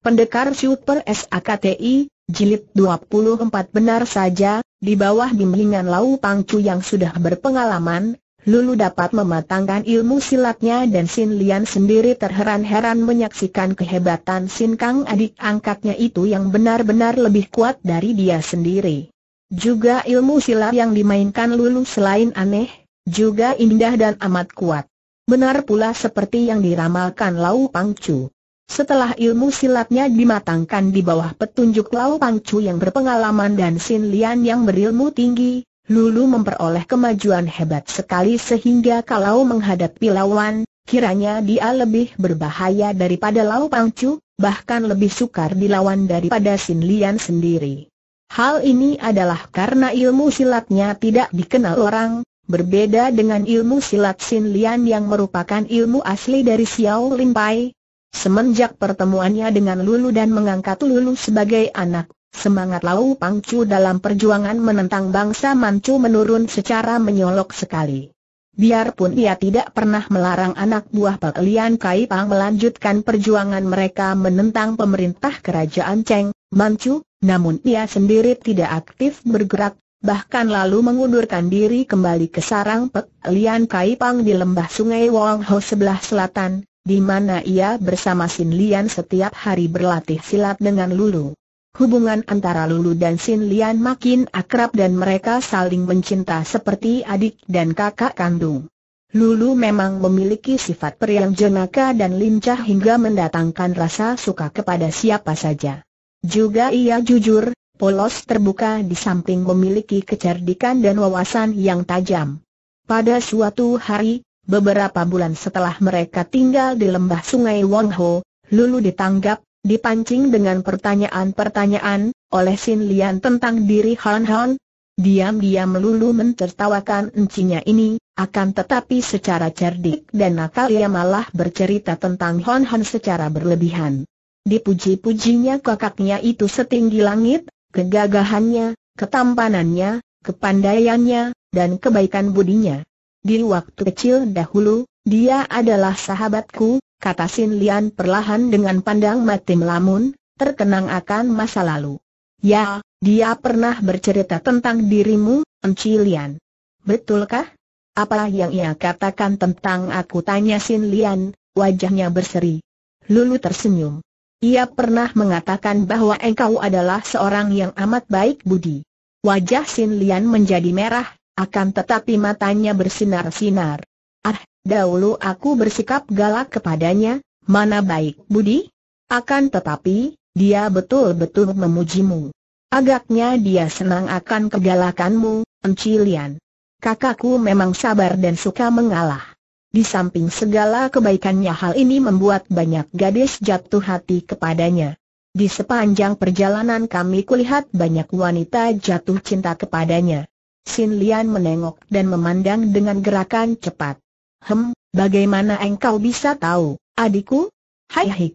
Pendekar Super SAKTI, Jilid 24 benar saja, di bawah bimbingan Lau Pangcu yang sudah berpengalaman, Lulu dapat mematangkan ilmu silatnya dan Sin Lian sendiri terheran-heran menyaksikan kehebatan Sin Kang adik angkatnya itu yang benar-benar lebih kuat dari dia sendiri. Juga ilmu silat yang dimainkan Lulu selain aneh, juga indah dan amat kuat. Benar pula seperti yang diramalkan Lau Pangcu. Setelah ilmu silatnya dimatangkan di bawah petunjuk Lau Pangcu yang berpengalaman dan Sin Lian yang berilmu tinggi, Lulu memperoleh kemajuan hebat sekali sehingga kalau menghadapi lawan, kiranya dia lebih berbahaya daripada Lau Pangcu, bahkan lebih sukar dilawan daripada Sin Lian sendiri. Hal ini adalah karena ilmu silatnya tidak dikenal orang, berbeda dengan ilmu silat Sin Lian yang merupakan ilmu asli dari Xiao Pai. Semenjak pertemuannya dengan Lulu dan mengangkat Lulu sebagai anak, semangat Lau Pangcu dalam perjuangan menentang bangsa Manchu menurun secara menyolok sekali. Biarpun ia tidak pernah melarang anak buah Pak Lian Kai Pang melanjutkan perjuangan mereka menentang pemerintah kerajaan Cheng, Manchu, namun ia sendiri tidak aktif bergerak, bahkan lalu mengundurkan diri kembali ke sarang Pak Lian Kai Pang di lembah sungai Wong Ho sebelah selatan, di mana ia bersama Sin Lian setiap hari berlatih silat dengan Lulu. Hubungan antara Lulu dan Sin Lian makin akrab dan mereka saling mencinta seperti adik dan kakak kandung. Lulu memang memiliki sifat periang jenaka dan lincah hingga mendatangkan rasa suka kepada siapa saja. Juga ia jujur, polos terbuka di samping memiliki kecerdikan dan wawasan yang tajam. Pada suatu hari, Beberapa bulan setelah mereka tinggal di lembah sungai Wongho, Lulu ditanggap, dipancing dengan pertanyaan-pertanyaan oleh Sin Lian tentang diri Han Han. Diam-diam Lulu mentertawakan encinya ini, akan tetapi secara cerdik dan nakal ia malah bercerita tentang Han Han secara berlebihan. Dipuji-pujinya kakaknya itu setinggi langit, kegagahannya, ketampanannya, kepandaiannya, dan kebaikan budinya. Di waktu kecil dahulu, dia adalah sahabatku, kata Sin Lian perlahan dengan pandang mati melamun, terkenang akan masa lalu. Ya, dia pernah bercerita tentang dirimu, Enci Lian. Betulkah? Apa yang ia katakan tentang aku tanya Sin Lian, wajahnya berseri. Lulu tersenyum. Ia pernah mengatakan bahwa engkau adalah seorang yang amat baik budi. Wajah Sin Lian menjadi merah, akan tetapi matanya bersinar-sinar. Ah, dahulu aku bersikap galak kepadanya, mana baik budi? Akan tetapi, dia betul-betul memujimu. Agaknya dia senang akan kegalakanmu, Encilian. Kakakku memang sabar dan suka mengalah. Di samping segala kebaikannya hal ini membuat banyak gadis jatuh hati kepadanya. Di sepanjang perjalanan kami kulihat banyak wanita jatuh cinta kepadanya. Sin Lian menengok dan memandang dengan gerakan cepat. Hem, bagaimana engkau bisa tahu, adikku? Hai hai.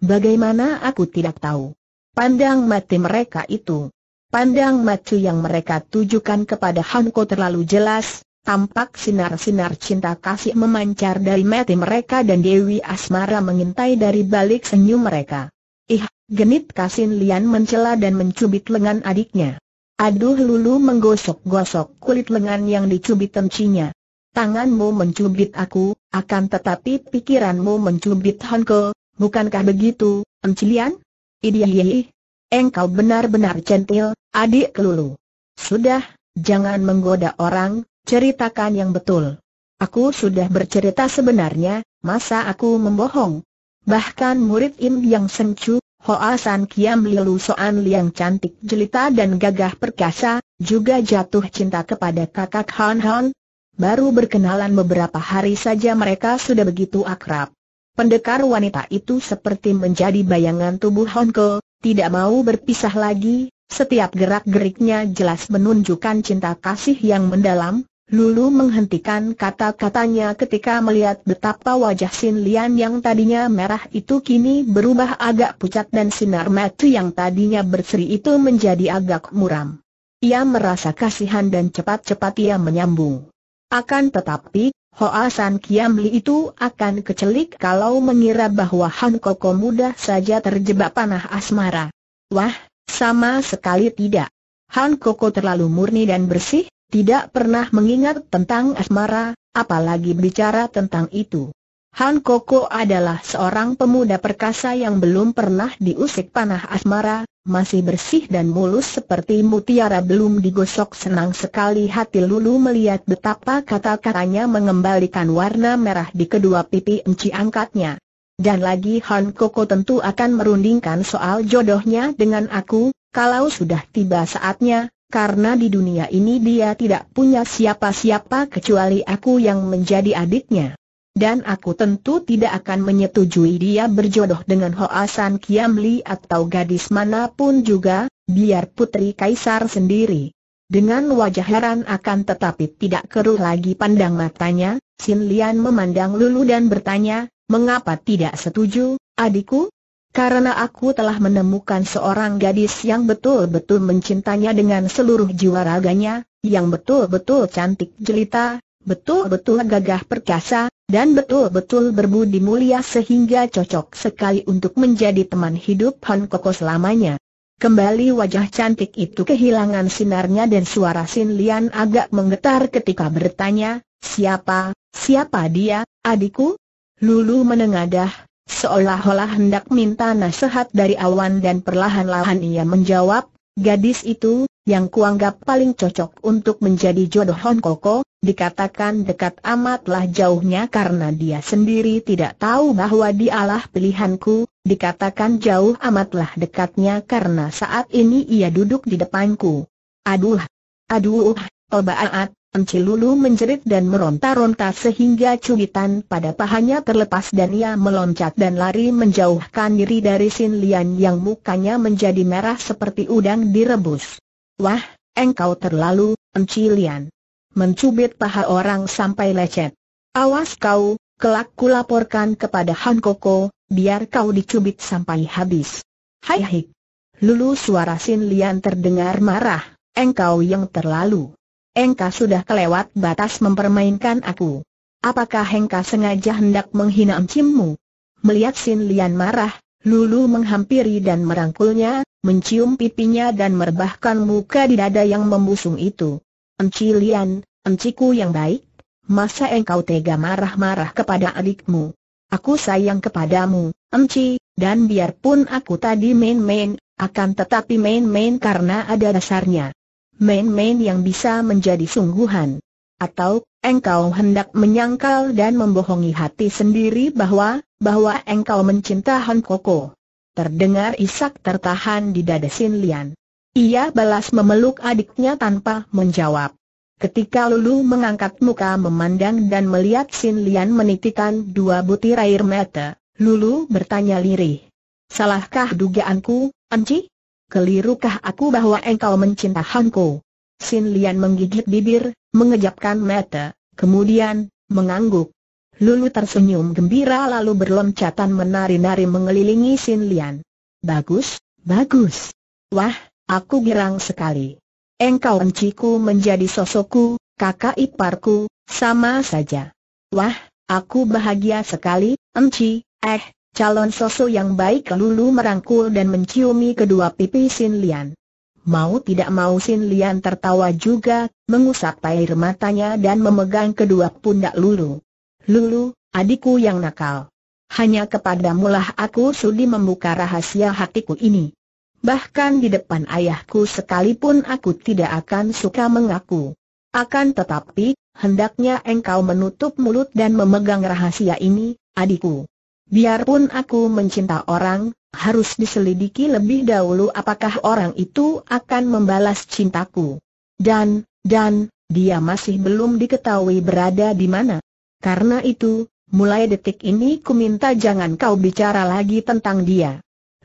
Bagaimana aku tidak tahu? Pandang mati mereka itu. Pandang mati yang mereka tujukan kepada Hanko terlalu jelas, Tampak sinar-sinar cinta kasih memancar dari mati mereka dan Dewi Asmara mengintai dari balik senyum mereka. Ih, genit Kasin Lian mencela dan mencubit lengan adiknya. Aduh Lulu menggosok-gosok kulit lengan yang dicubit tencinya. Tanganmu mencubit aku, akan tetapi pikiranmu mencubit Honko, bukankah begitu, Encilian? Idihihi. Engkau benar-benar centil, adik Lulu. Sudah, jangan menggoda orang, ceritakan yang betul. Aku sudah bercerita sebenarnya, masa aku membohong? Bahkan murid Im Yang Sencu, Hoa San Kiam Lilu Soan Liang cantik jelita dan gagah perkasa, juga jatuh cinta kepada kakak Han Han. Baru berkenalan beberapa hari saja mereka sudah begitu akrab. Pendekar wanita itu seperti menjadi bayangan tubuh Honko, tidak mau berpisah lagi, setiap gerak-geriknya jelas menunjukkan cinta kasih yang mendalam, Lulu menghentikan kata-katanya ketika melihat betapa wajah Sin Lian yang tadinya merah itu kini berubah agak pucat dan sinar mata yang tadinya berseri itu menjadi agak muram. Ia merasa kasihan dan cepat-cepat ia menyambung. Akan tetapi, Hoa San Kiam Li itu akan kecelik kalau mengira bahwa Han Koko mudah saja terjebak panah asmara. Wah, sama sekali tidak. Han Koko terlalu murni dan bersih, tidak pernah mengingat tentang asmara, apalagi bicara tentang itu. Han Koko adalah seorang pemuda perkasa yang belum pernah diusik panah asmara, masih bersih dan mulus seperti mutiara belum digosok senang sekali hati Lulu melihat betapa kata-katanya mengembalikan warna merah di kedua pipi enci angkatnya. Dan lagi Han Koko tentu akan merundingkan soal jodohnya dengan aku, kalau sudah tiba saatnya, karena di dunia ini dia tidak punya siapa-siapa kecuali aku yang menjadi adiknya. Dan aku tentu tidak akan menyetujui dia berjodoh dengan Hoasan Kiamli atau gadis manapun juga, biar putri kaisar sendiri. Dengan wajah heran akan tetapi tidak keruh lagi pandang matanya, Sin Lian memandang Lulu dan bertanya, mengapa tidak setuju, adikku? Karena aku telah menemukan seorang gadis yang betul-betul mencintanya dengan seluruh jiwa raganya, yang betul-betul cantik jelita, betul-betul gagah perkasa, dan betul-betul berbudi mulia sehingga cocok sekali untuk menjadi teman hidup Han Koko selamanya. Kembali wajah cantik itu kehilangan sinarnya dan suara Sin Lian agak menggetar ketika bertanya, siapa, siapa dia, adikku? Lulu menengadah, Seolah-olah hendak minta nasihat dari awan dan perlahan-lahan ia menjawab, gadis itu, yang kuanggap paling cocok untuk menjadi jodoh Hon Koko, dikatakan dekat amatlah jauhnya karena dia sendiri tidak tahu bahwa dialah pilihanku, dikatakan jauh amatlah dekatnya karena saat ini ia duduk di depanku. Aduh! Aduh! Tobaat, Encilulu menjerit dan meronta-ronta sehingga cubitan pada pahanya terlepas dan ia meloncat dan lari menjauhkan diri dari Sin Lian yang mukanya menjadi merah seperti udang direbus. Wah, engkau terlalu, Encilian. Mencubit paha orang sampai lecet. Awas kau, kelak kulaporkan kepada Han Koko, biar kau dicubit sampai habis. Hai hai. Lulu suara Sin Lian terdengar marah, engkau yang terlalu. Engka sudah kelewat batas mempermainkan aku. Apakah Engka sengaja hendak menghina Encimmu? Melihat Sin Lian marah, Lulu menghampiri dan merangkulnya, mencium pipinya dan merebahkan muka di dada yang membusung itu. Enci Lian, enciku yang baik, masa engkau tega marah-marah kepada adikmu? Aku sayang kepadamu, Enci, dan biarpun aku tadi main-main, akan tetapi main-main karena ada dasarnya main-main yang bisa menjadi sungguhan. Atau, engkau hendak menyangkal dan membohongi hati sendiri bahwa, bahwa engkau mencinta Han Koko. Terdengar isak tertahan di dada Sin Lian. Ia balas memeluk adiknya tanpa menjawab. Ketika Lulu mengangkat muka memandang dan melihat Sin Lian menitikan dua butir air mata, Lulu bertanya lirih. Salahkah dugaanku, Enci? kelirukah aku bahwa engkau mencinta Hanko? Sin Lian menggigit bibir, mengejapkan mata, kemudian, mengangguk. Lulu tersenyum gembira lalu berloncatan menari-nari mengelilingi Sin Lian. Bagus, bagus. Wah, aku girang sekali. Engkau enciku menjadi sosokku, kakak iparku, sama saja. Wah, aku bahagia sekali, enci, eh, Calon sosu yang baik lulu merangkul dan menciumi kedua pipi Sin Lian. Mau tidak mau Sin Lian tertawa juga, mengusap air matanya dan memegang kedua pundak Lulu. Lulu, adikku yang nakal. Hanya kepadamulah aku sudi membuka rahasia hatiku ini. Bahkan di depan ayahku sekalipun aku tidak akan suka mengaku. Akan tetapi, hendaknya engkau menutup mulut dan memegang rahasia ini, adikku. Biarpun aku mencinta orang, harus diselidiki lebih dahulu apakah orang itu akan membalas cintaku. Dan, dan, dia masih belum diketahui berada di mana. Karena itu, mulai detik ini ku minta jangan kau bicara lagi tentang dia.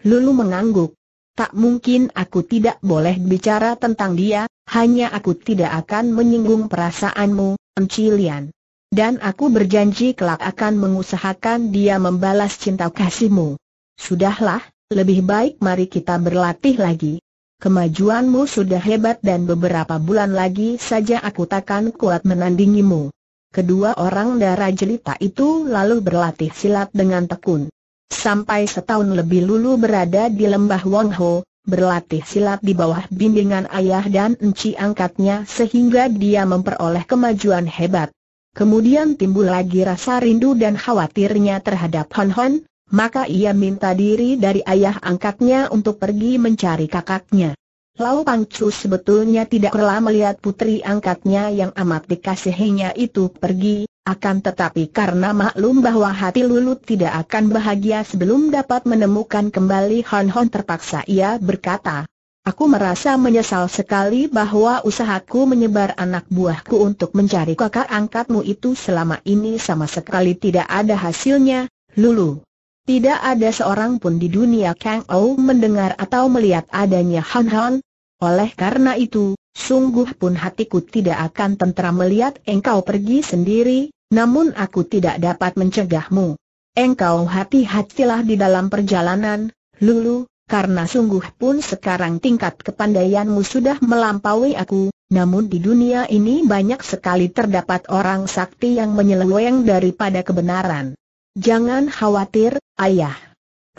Lulu mengangguk. Tak mungkin aku tidak boleh bicara tentang dia, hanya aku tidak akan menyinggung perasaanmu, Encilian. Dan aku berjanji kelak akan mengusahakan dia membalas cinta kasihmu. Sudahlah, lebih baik mari kita berlatih lagi. Kemajuanmu sudah hebat dan beberapa bulan lagi saja aku takkan kuat menandingimu. Kedua orang darah jelita itu lalu berlatih silat dengan tekun. Sampai setahun lebih Lulu berada di lembah Wong Ho, berlatih silat di bawah bimbingan ayah dan enci angkatnya sehingga dia memperoleh kemajuan hebat. Kemudian timbul lagi rasa rindu dan khawatirnya terhadap Hon Hon, maka ia minta diri dari ayah angkatnya untuk pergi mencari kakaknya. Lau Pang Chu sebetulnya tidak rela melihat putri angkatnya yang amat dikasihinya itu pergi, akan tetapi karena maklum bahwa hati Lulu tidak akan bahagia sebelum dapat menemukan kembali Hon Hon terpaksa ia berkata, Aku merasa menyesal sekali bahwa usahaku menyebar anak buahku untuk mencari kakak angkatmu itu selama ini sama sekali tidak ada hasilnya, Lulu. Tidak ada seorang pun di dunia Kang Ou mendengar atau melihat adanya Han Han. Oleh karena itu, sungguh pun hatiku tidak akan tentera melihat engkau pergi sendiri, namun aku tidak dapat mencegahmu. Engkau hati-hatilah di dalam perjalanan, Lulu, karena sungguh pun sekarang tingkat kepandaianmu sudah melampaui aku, namun di dunia ini banyak sekali terdapat orang sakti yang menyeleweng daripada kebenaran. Jangan khawatir, ayah.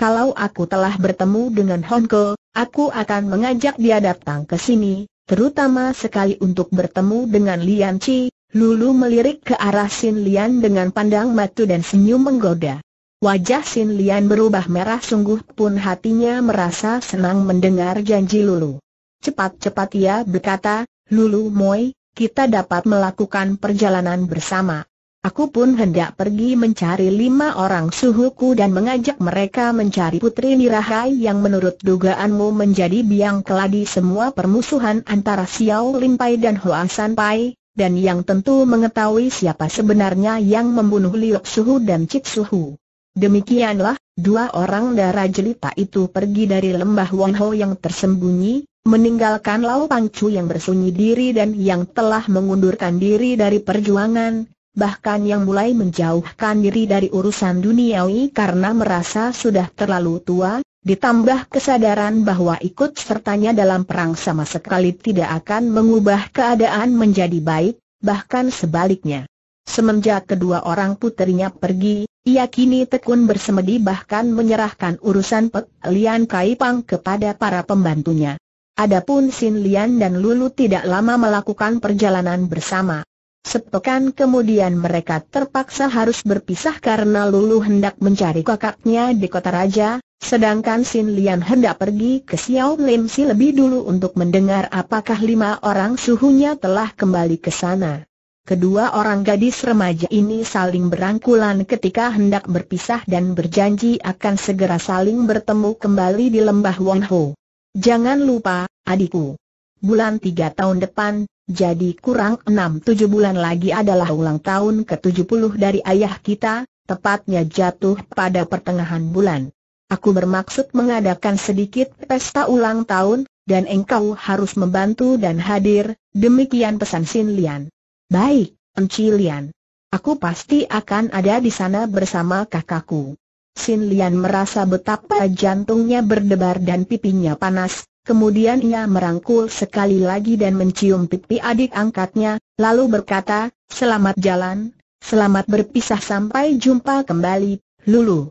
Kalau aku telah bertemu dengan Honko, aku akan mengajak dia datang ke sini, terutama sekali untuk bertemu dengan Lian Chi. Lulu melirik ke arah Sin Lian dengan pandang matu dan senyum menggoda. Wajah Sin Lian berubah merah sungguh pun hatinya merasa senang mendengar janji Lulu. Cepat-cepat ia berkata, Lulu Moi, kita dapat melakukan perjalanan bersama. Aku pun hendak pergi mencari lima orang suhuku dan mengajak mereka mencari Putri Nirahai yang menurut dugaanmu menjadi biang keladi semua permusuhan antara Xiao Limpai dan Hua San Pai, dan yang tentu mengetahui siapa sebenarnya yang membunuh Liok Suhu dan Cik Suhu. Demikianlah, dua orang darah jelita itu pergi dari lembah Wonho yang tersembunyi, meninggalkan Lau Pangcu yang bersunyi diri dan yang telah mengundurkan diri dari perjuangan, bahkan yang mulai menjauhkan diri dari urusan duniawi karena merasa sudah terlalu tua, ditambah kesadaran bahwa ikut sertanya dalam perang sama sekali tidak akan mengubah keadaan menjadi baik, bahkan sebaliknya. Semenjak kedua orang puterinya pergi, ia kini tekun bersemedi bahkan menyerahkan urusan Pek Lian Kai Pang kepada para pembantunya. Adapun Sin Lian dan Lulu tidak lama melakukan perjalanan bersama. Sepekan kemudian mereka terpaksa harus berpisah karena Lulu hendak mencari kakaknya di kota raja, sedangkan Sin Lian hendak pergi ke Xiao Lim Si lebih dulu untuk mendengar apakah lima orang suhunya telah kembali ke sana. Kedua orang gadis remaja ini saling berangkulan ketika hendak berpisah dan berjanji akan segera saling bertemu kembali di lembah Wonho. Jangan lupa, adikku. Bulan tiga tahun depan, jadi kurang enam tujuh bulan lagi adalah ulang tahun ke-70 dari ayah kita, tepatnya jatuh pada pertengahan bulan. Aku bermaksud mengadakan sedikit pesta ulang tahun, dan engkau harus membantu dan hadir, demikian pesan Sin Lian. Baik, Encilian. Aku pasti akan ada di sana bersama kakakku. Sin Lian merasa betapa jantungnya berdebar dan pipinya panas, kemudian ia merangkul sekali lagi dan mencium pipi adik angkatnya, lalu berkata, selamat jalan, selamat berpisah sampai jumpa kembali, Lulu.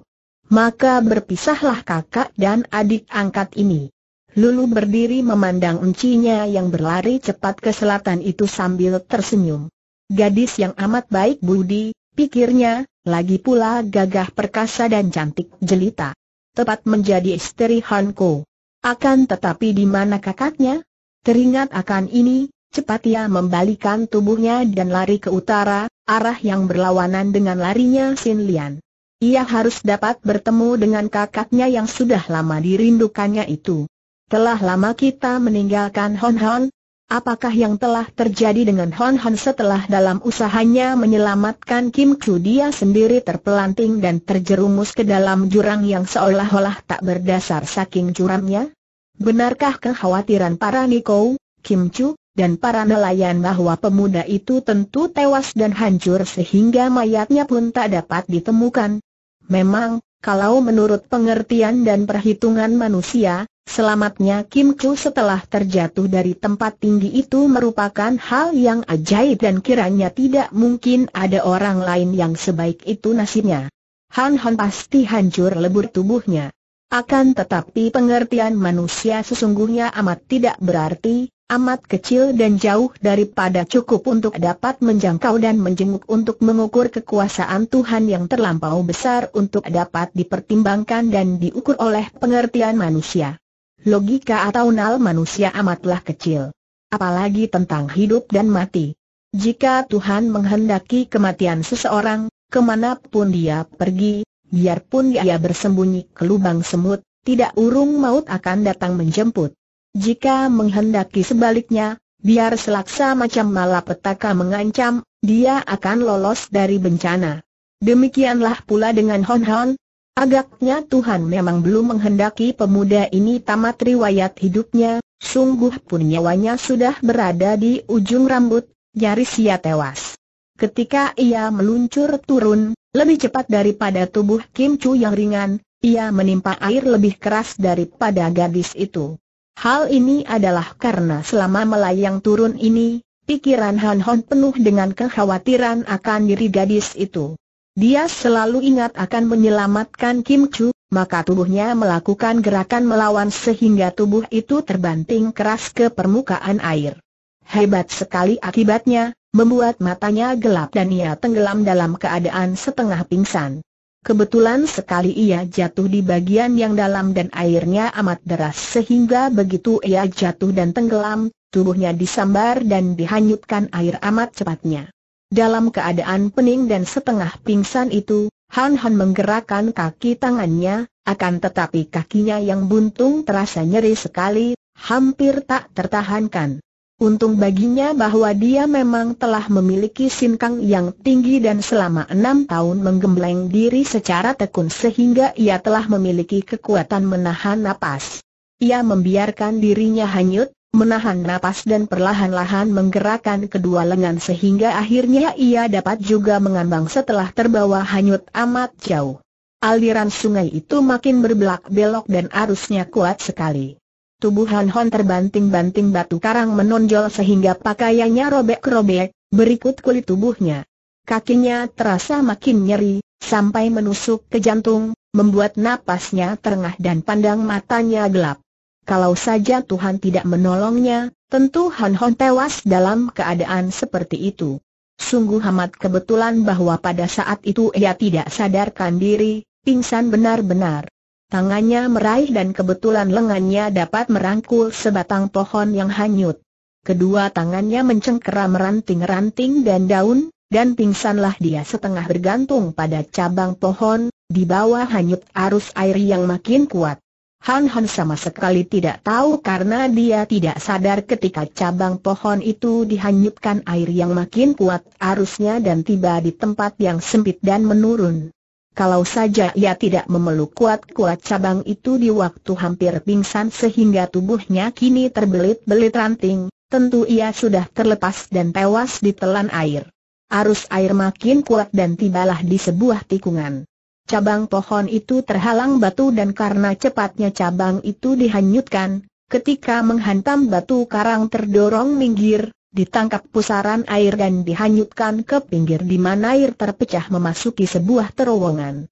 Maka berpisahlah kakak dan adik angkat ini. Lulu berdiri memandang encinya yang berlari cepat ke selatan itu sambil tersenyum. Gadis yang amat baik budi, pikirnya, lagi pula gagah perkasa dan cantik jelita. Tepat menjadi istri Han Ko. Akan tetapi di mana kakaknya? Teringat akan ini, cepat ia membalikan tubuhnya dan lari ke utara, arah yang berlawanan dengan larinya Sin Lian. Ia harus dapat bertemu dengan kakaknya yang sudah lama dirindukannya itu. Telah lama kita meninggalkan Hon Hon, apakah yang telah terjadi dengan Hon Hon setelah dalam usahanya menyelamatkan Kim Chu dia sendiri terpelanting dan terjerumus ke dalam jurang yang seolah-olah tak berdasar saking curamnya? Benarkah kekhawatiran para Niko, Kim Chu, dan para nelayan bahwa pemuda itu tentu tewas dan hancur sehingga mayatnya pun tak dapat ditemukan? Memang, kalau menurut pengertian dan perhitungan manusia, Selamatnya Kim Chu setelah terjatuh dari tempat tinggi itu merupakan hal yang ajaib dan kiranya tidak mungkin ada orang lain yang sebaik itu nasibnya. Han Han pasti hancur lebur tubuhnya. Akan tetapi pengertian manusia sesungguhnya amat tidak berarti, amat kecil dan jauh daripada cukup untuk dapat menjangkau dan menjenguk untuk mengukur kekuasaan Tuhan yang terlampau besar untuk dapat dipertimbangkan dan diukur oleh pengertian manusia logika atau nal manusia amatlah kecil. Apalagi tentang hidup dan mati. Jika Tuhan menghendaki kematian seseorang, kemanapun dia pergi, biarpun dia bersembunyi ke lubang semut, tidak urung maut akan datang menjemput. Jika menghendaki sebaliknya, biar selaksa macam malapetaka mengancam, dia akan lolos dari bencana. Demikianlah pula dengan Hon Hon, Agaknya Tuhan memang belum menghendaki pemuda ini tamat riwayat hidupnya, sungguh pun nyawanya sudah berada di ujung rambut, nyaris ia tewas. Ketika ia meluncur turun, lebih cepat daripada tubuh Kim Chu yang ringan, ia menimpa air lebih keras daripada gadis itu. Hal ini adalah karena selama melayang turun ini, pikiran Han Hon penuh dengan kekhawatiran akan diri gadis itu. Dia selalu ingat akan menyelamatkan Kim Chu, maka tubuhnya melakukan gerakan melawan sehingga tubuh itu terbanting keras ke permukaan air. Hebat sekali akibatnya, membuat matanya gelap dan ia tenggelam dalam keadaan setengah pingsan. Kebetulan sekali ia jatuh di bagian yang dalam dan airnya amat deras sehingga begitu ia jatuh dan tenggelam, tubuhnya disambar dan dihanyutkan air amat cepatnya. Dalam keadaan pening dan setengah pingsan itu, Han Han menggerakkan kaki tangannya, akan tetapi kakinya yang buntung terasa nyeri sekali, hampir tak tertahankan. Untung baginya bahwa dia memang telah memiliki sinkang yang tinggi dan selama enam tahun menggembleng diri secara tekun sehingga ia telah memiliki kekuatan menahan napas. Ia membiarkan dirinya hanyut, menahan napas dan perlahan-lahan menggerakkan kedua lengan sehingga akhirnya ia dapat juga mengambang setelah terbawa hanyut amat jauh. Aliran sungai itu makin berbelak-belok dan arusnya kuat sekali. Tubuh Han Hon terbanting-banting batu karang menonjol sehingga pakaiannya robek-robek, berikut kulit tubuhnya. Kakinya terasa makin nyeri, sampai menusuk ke jantung, membuat napasnya terengah dan pandang matanya gelap. Kalau saja Tuhan tidak menolongnya, tentu Han Hon tewas dalam keadaan seperti itu. Sungguh amat kebetulan bahwa pada saat itu ia tidak sadarkan diri, pingsan benar-benar. Tangannya meraih dan kebetulan lengannya dapat merangkul sebatang pohon yang hanyut. Kedua tangannya mencengkeram ranting-ranting dan daun, dan pingsanlah dia setengah bergantung pada cabang pohon, di bawah hanyut arus air yang makin kuat. Han Han sama sekali tidak tahu karena dia tidak sadar ketika cabang pohon itu dihanyutkan air yang makin kuat arusnya dan tiba di tempat yang sempit dan menurun. Kalau saja ia tidak memeluk kuat-kuat cabang itu di waktu hampir pingsan sehingga tubuhnya kini terbelit-belit ranting, tentu ia sudah terlepas dan tewas ditelan air. Arus air makin kuat dan tibalah di sebuah tikungan. Cabang pohon itu terhalang batu dan karena cepatnya cabang itu dihanyutkan, ketika menghantam batu karang terdorong minggir, ditangkap pusaran air dan dihanyutkan ke pinggir di mana air terpecah memasuki sebuah terowongan.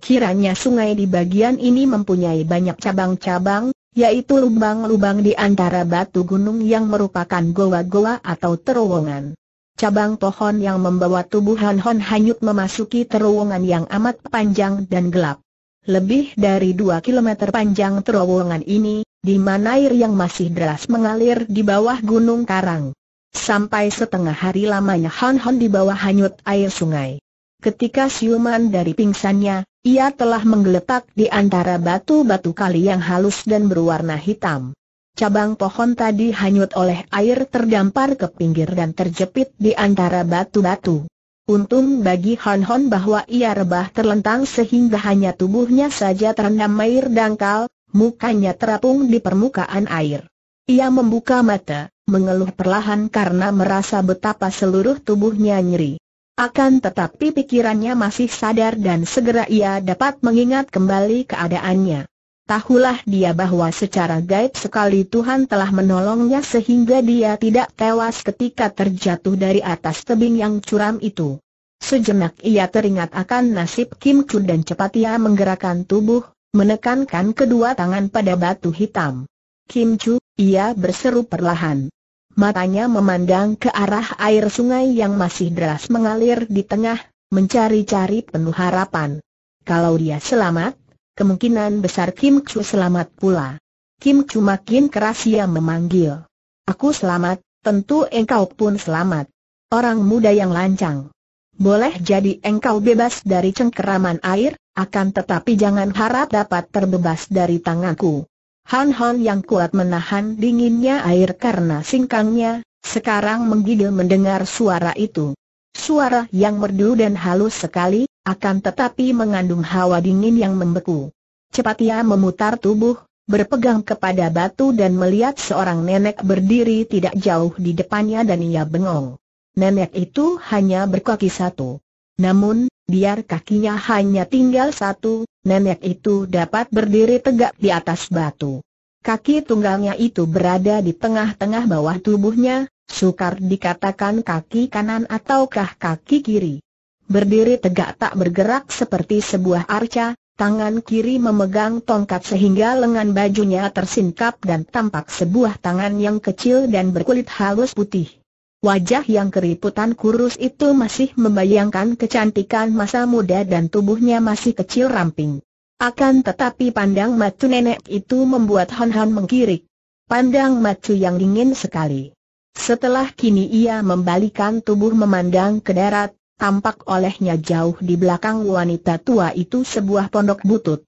Kiranya sungai di bagian ini mempunyai banyak cabang-cabang, yaitu lubang-lubang di antara batu gunung yang merupakan goa-goa atau terowongan cabang pohon yang membawa tubuh Han Hon hanyut memasuki terowongan yang amat panjang dan gelap. Lebih dari 2 km panjang terowongan ini, di mana air yang masih deras mengalir di bawah gunung karang. Sampai setengah hari lamanya Han Hon di bawah hanyut air sungai. Ketika siuman dari pingsannya, ia telah menggeletak di antara batu-batu kali yang halus dan berwarna hitam cabang pohon tadi hanyut oleh air terdampar ke pinggir dan terjepit di antara batu-batu. Untung bagi Hon Hon bahwa ia rebah terlentang sehingga hanya tubuhnya saja terendam air dangkal, mukanya terapung di permukaan air. Ia membuka mata, mengeluh perlahan karena merasa betapa seluruh tubuhnya nyeri. Akan tetapi pikirannya masih sadar dan segera ia dapat mengingat kembali keadaannya tahulah dia bahwa secara gaib sekali Tuhan telah menolongnya sehingga dia tidak tewas ketika terjatuh dari atas tebing yang curam itu. Sejenak ia teringat akan nasib Kim Chu dan cepat ia menggerakkan tubuh, menekankan kedua tangan pada batu hitam. Kim Chu, ia berseru perlahan. Matanya memandang ke arah air sungai yang masih deras mengalir di tengah, mencari-cari penuh harapan. Kalau dia selamat, kemungkinan besar Kim Chu selamat pula. Kim Chu makin keras ia memanggil. Aku selamat, tentu engkau pun selamat. Orang muda yang lancang. Boleh jadi engkau bebas dari cengkeraman air, akan tetapi jangan harap dapat terbebas dari tanganku. Han Han yang kuat menahan dinginnya air karena singkangnya, sekarang menggigil mendengar suara itu. Suara yang merdu dan halus sekali, akan tetapi mengandung hawa dingin yang membeku. Cepat ia memutar tubuh, berpegang kepada batu dan melihat seorang nenek berdiri tidak jauh di depannya dan ia bengong. Nenek itu hanya berkaki satu. Namun, biar kakinya hanya tinggal satu, nenek itu dapat berdiri tegak di atas batu. Kaki tunggalnya itu berada di tengah-tengah bawah tubuhnya, Sukar dikatakan kaki kanan ataukah kaki kiri. Berdiri tegak tak bergerak seperti sebuah arca, tangan kiri memegang tongkat sehingga lengan bajunya tersingkap dan tampak sebuah tangan yang kecil dan berkulit halus putih. Wajah yang keriputan kurus itu masih membayangkan kecantikan masa muda dan tubuhnya masih kecil ramping. Akan tetapi pandang matu nenek itu membuat Han Han mengkirik. Pandang matu yang dingin sekali. Setelah kini ia membalikan tubuh memandang ke darat, tampak olehnya jauh di belakang wanita tua itu sebuah pondok butut.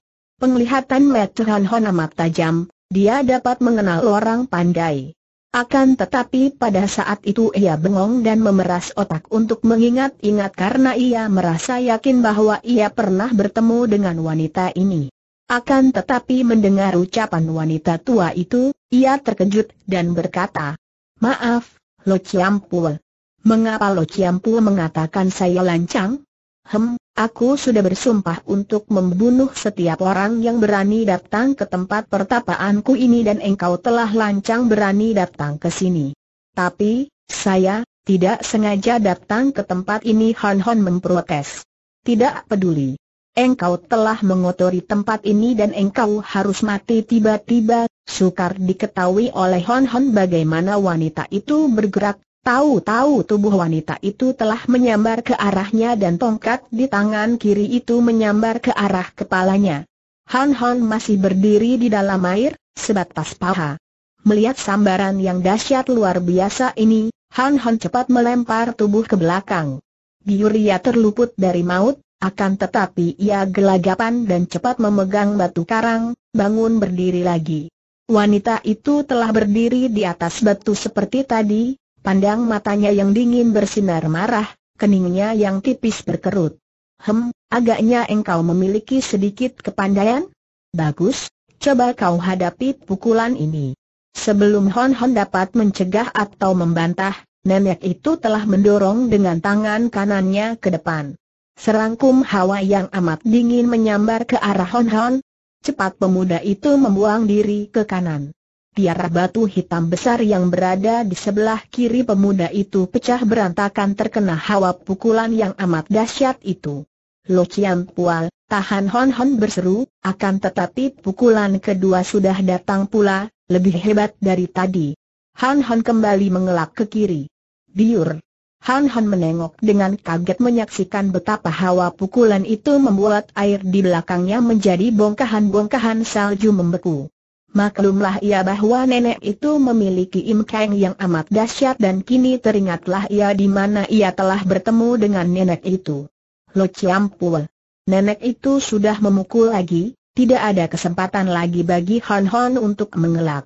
Penglihatan Meteran Hon amat tajam, dia dapat mengenal orang pandai. Akan tetapi pada saat itu ia bengong dan memeras otak untuk mengingat-ingat karena ia merasa yakin bahwa ia pernah bertemu dengan wanita ini. Akan tetapi mendengar ucapan wanita tua itu, ia terkejut dan berkata, Maaf, Lo Ciampul. Mengapa Lo Ciampul mengatakan saya lancang? Hem, aku sudah bersumpah untuk membunuh setiap orang yang berani datang ke tempat pertapaanku ini dan engkau telah lancang berani datang ke sini. Tapi, saya, tidak sengaja datang ke tempat ini Han Hon memprotes. Tidak peduli. Engkau telah mengotori tempat ini dan engkau harus mati tiba-tiba, Sukar diketahui oleh Hon Hon bagaimana wanita itu bergerak, tahu-tahu tubuh wanita itu telah menyambar ke arahnya dan tongkat di tangan kiri itu menyambar ke arah kepalanya. Hon Hon masih berdiri di dalam air, sebatas paha. Melihat sambaran yang dahsyat luar biasa ini, Han Han cepat melempar tubuh ke belakang. Biuria terluput dari maut, akan tetapi ia gelagapan dan cepat memegang batu karang, bangun berdiri lagi. Wanita itu telah berdiri di atas batu seperti tadi, pandang matanya yang dingin bersinar marah, keningnya yang tipis berkerut. Hem, agaknya engkau memiliki sedikit kepandaian? Bagus, coba kau hadapi pukulan ini. Sebelum Hon Hon dapat mencegah atau membantah, nenek itu telah mendorong dengan tangan kanannya ke depan. Serangkum hawa yang amat dingin menyambar ke arah Hon Hon, Cepat pemuda itu membuang diri ke kanan. Tiara batu hitam besar yang berada di sebelah kiri pemuda itu pecah berantakan terkena hawa pukulan yang amat dahsyat itu. Lo Chiam Pual, tahan Hon Hon berseru, akan tetapi pukulan kedua sudah datang pula, lebih hebat dari tadi. Hon Hon kembali mengelak ke kiri. Biur, Han Han menengok dengan kaget menyaksikan betapa hawa pukulan itu membuat air di belakangnya menjadi bongkahan-bongkahan salju membeku. Maklumlah ia bahwa nenek itu memiliki imkang yang amat dahsyat dan kini teringatlah ia di mana ia telah bertemu dengan nenek itu. Lo Ciampul. Nenek itu sudah memukul lagi, tidak ada kesempatan lagi bagi Han Han untuk mengelak.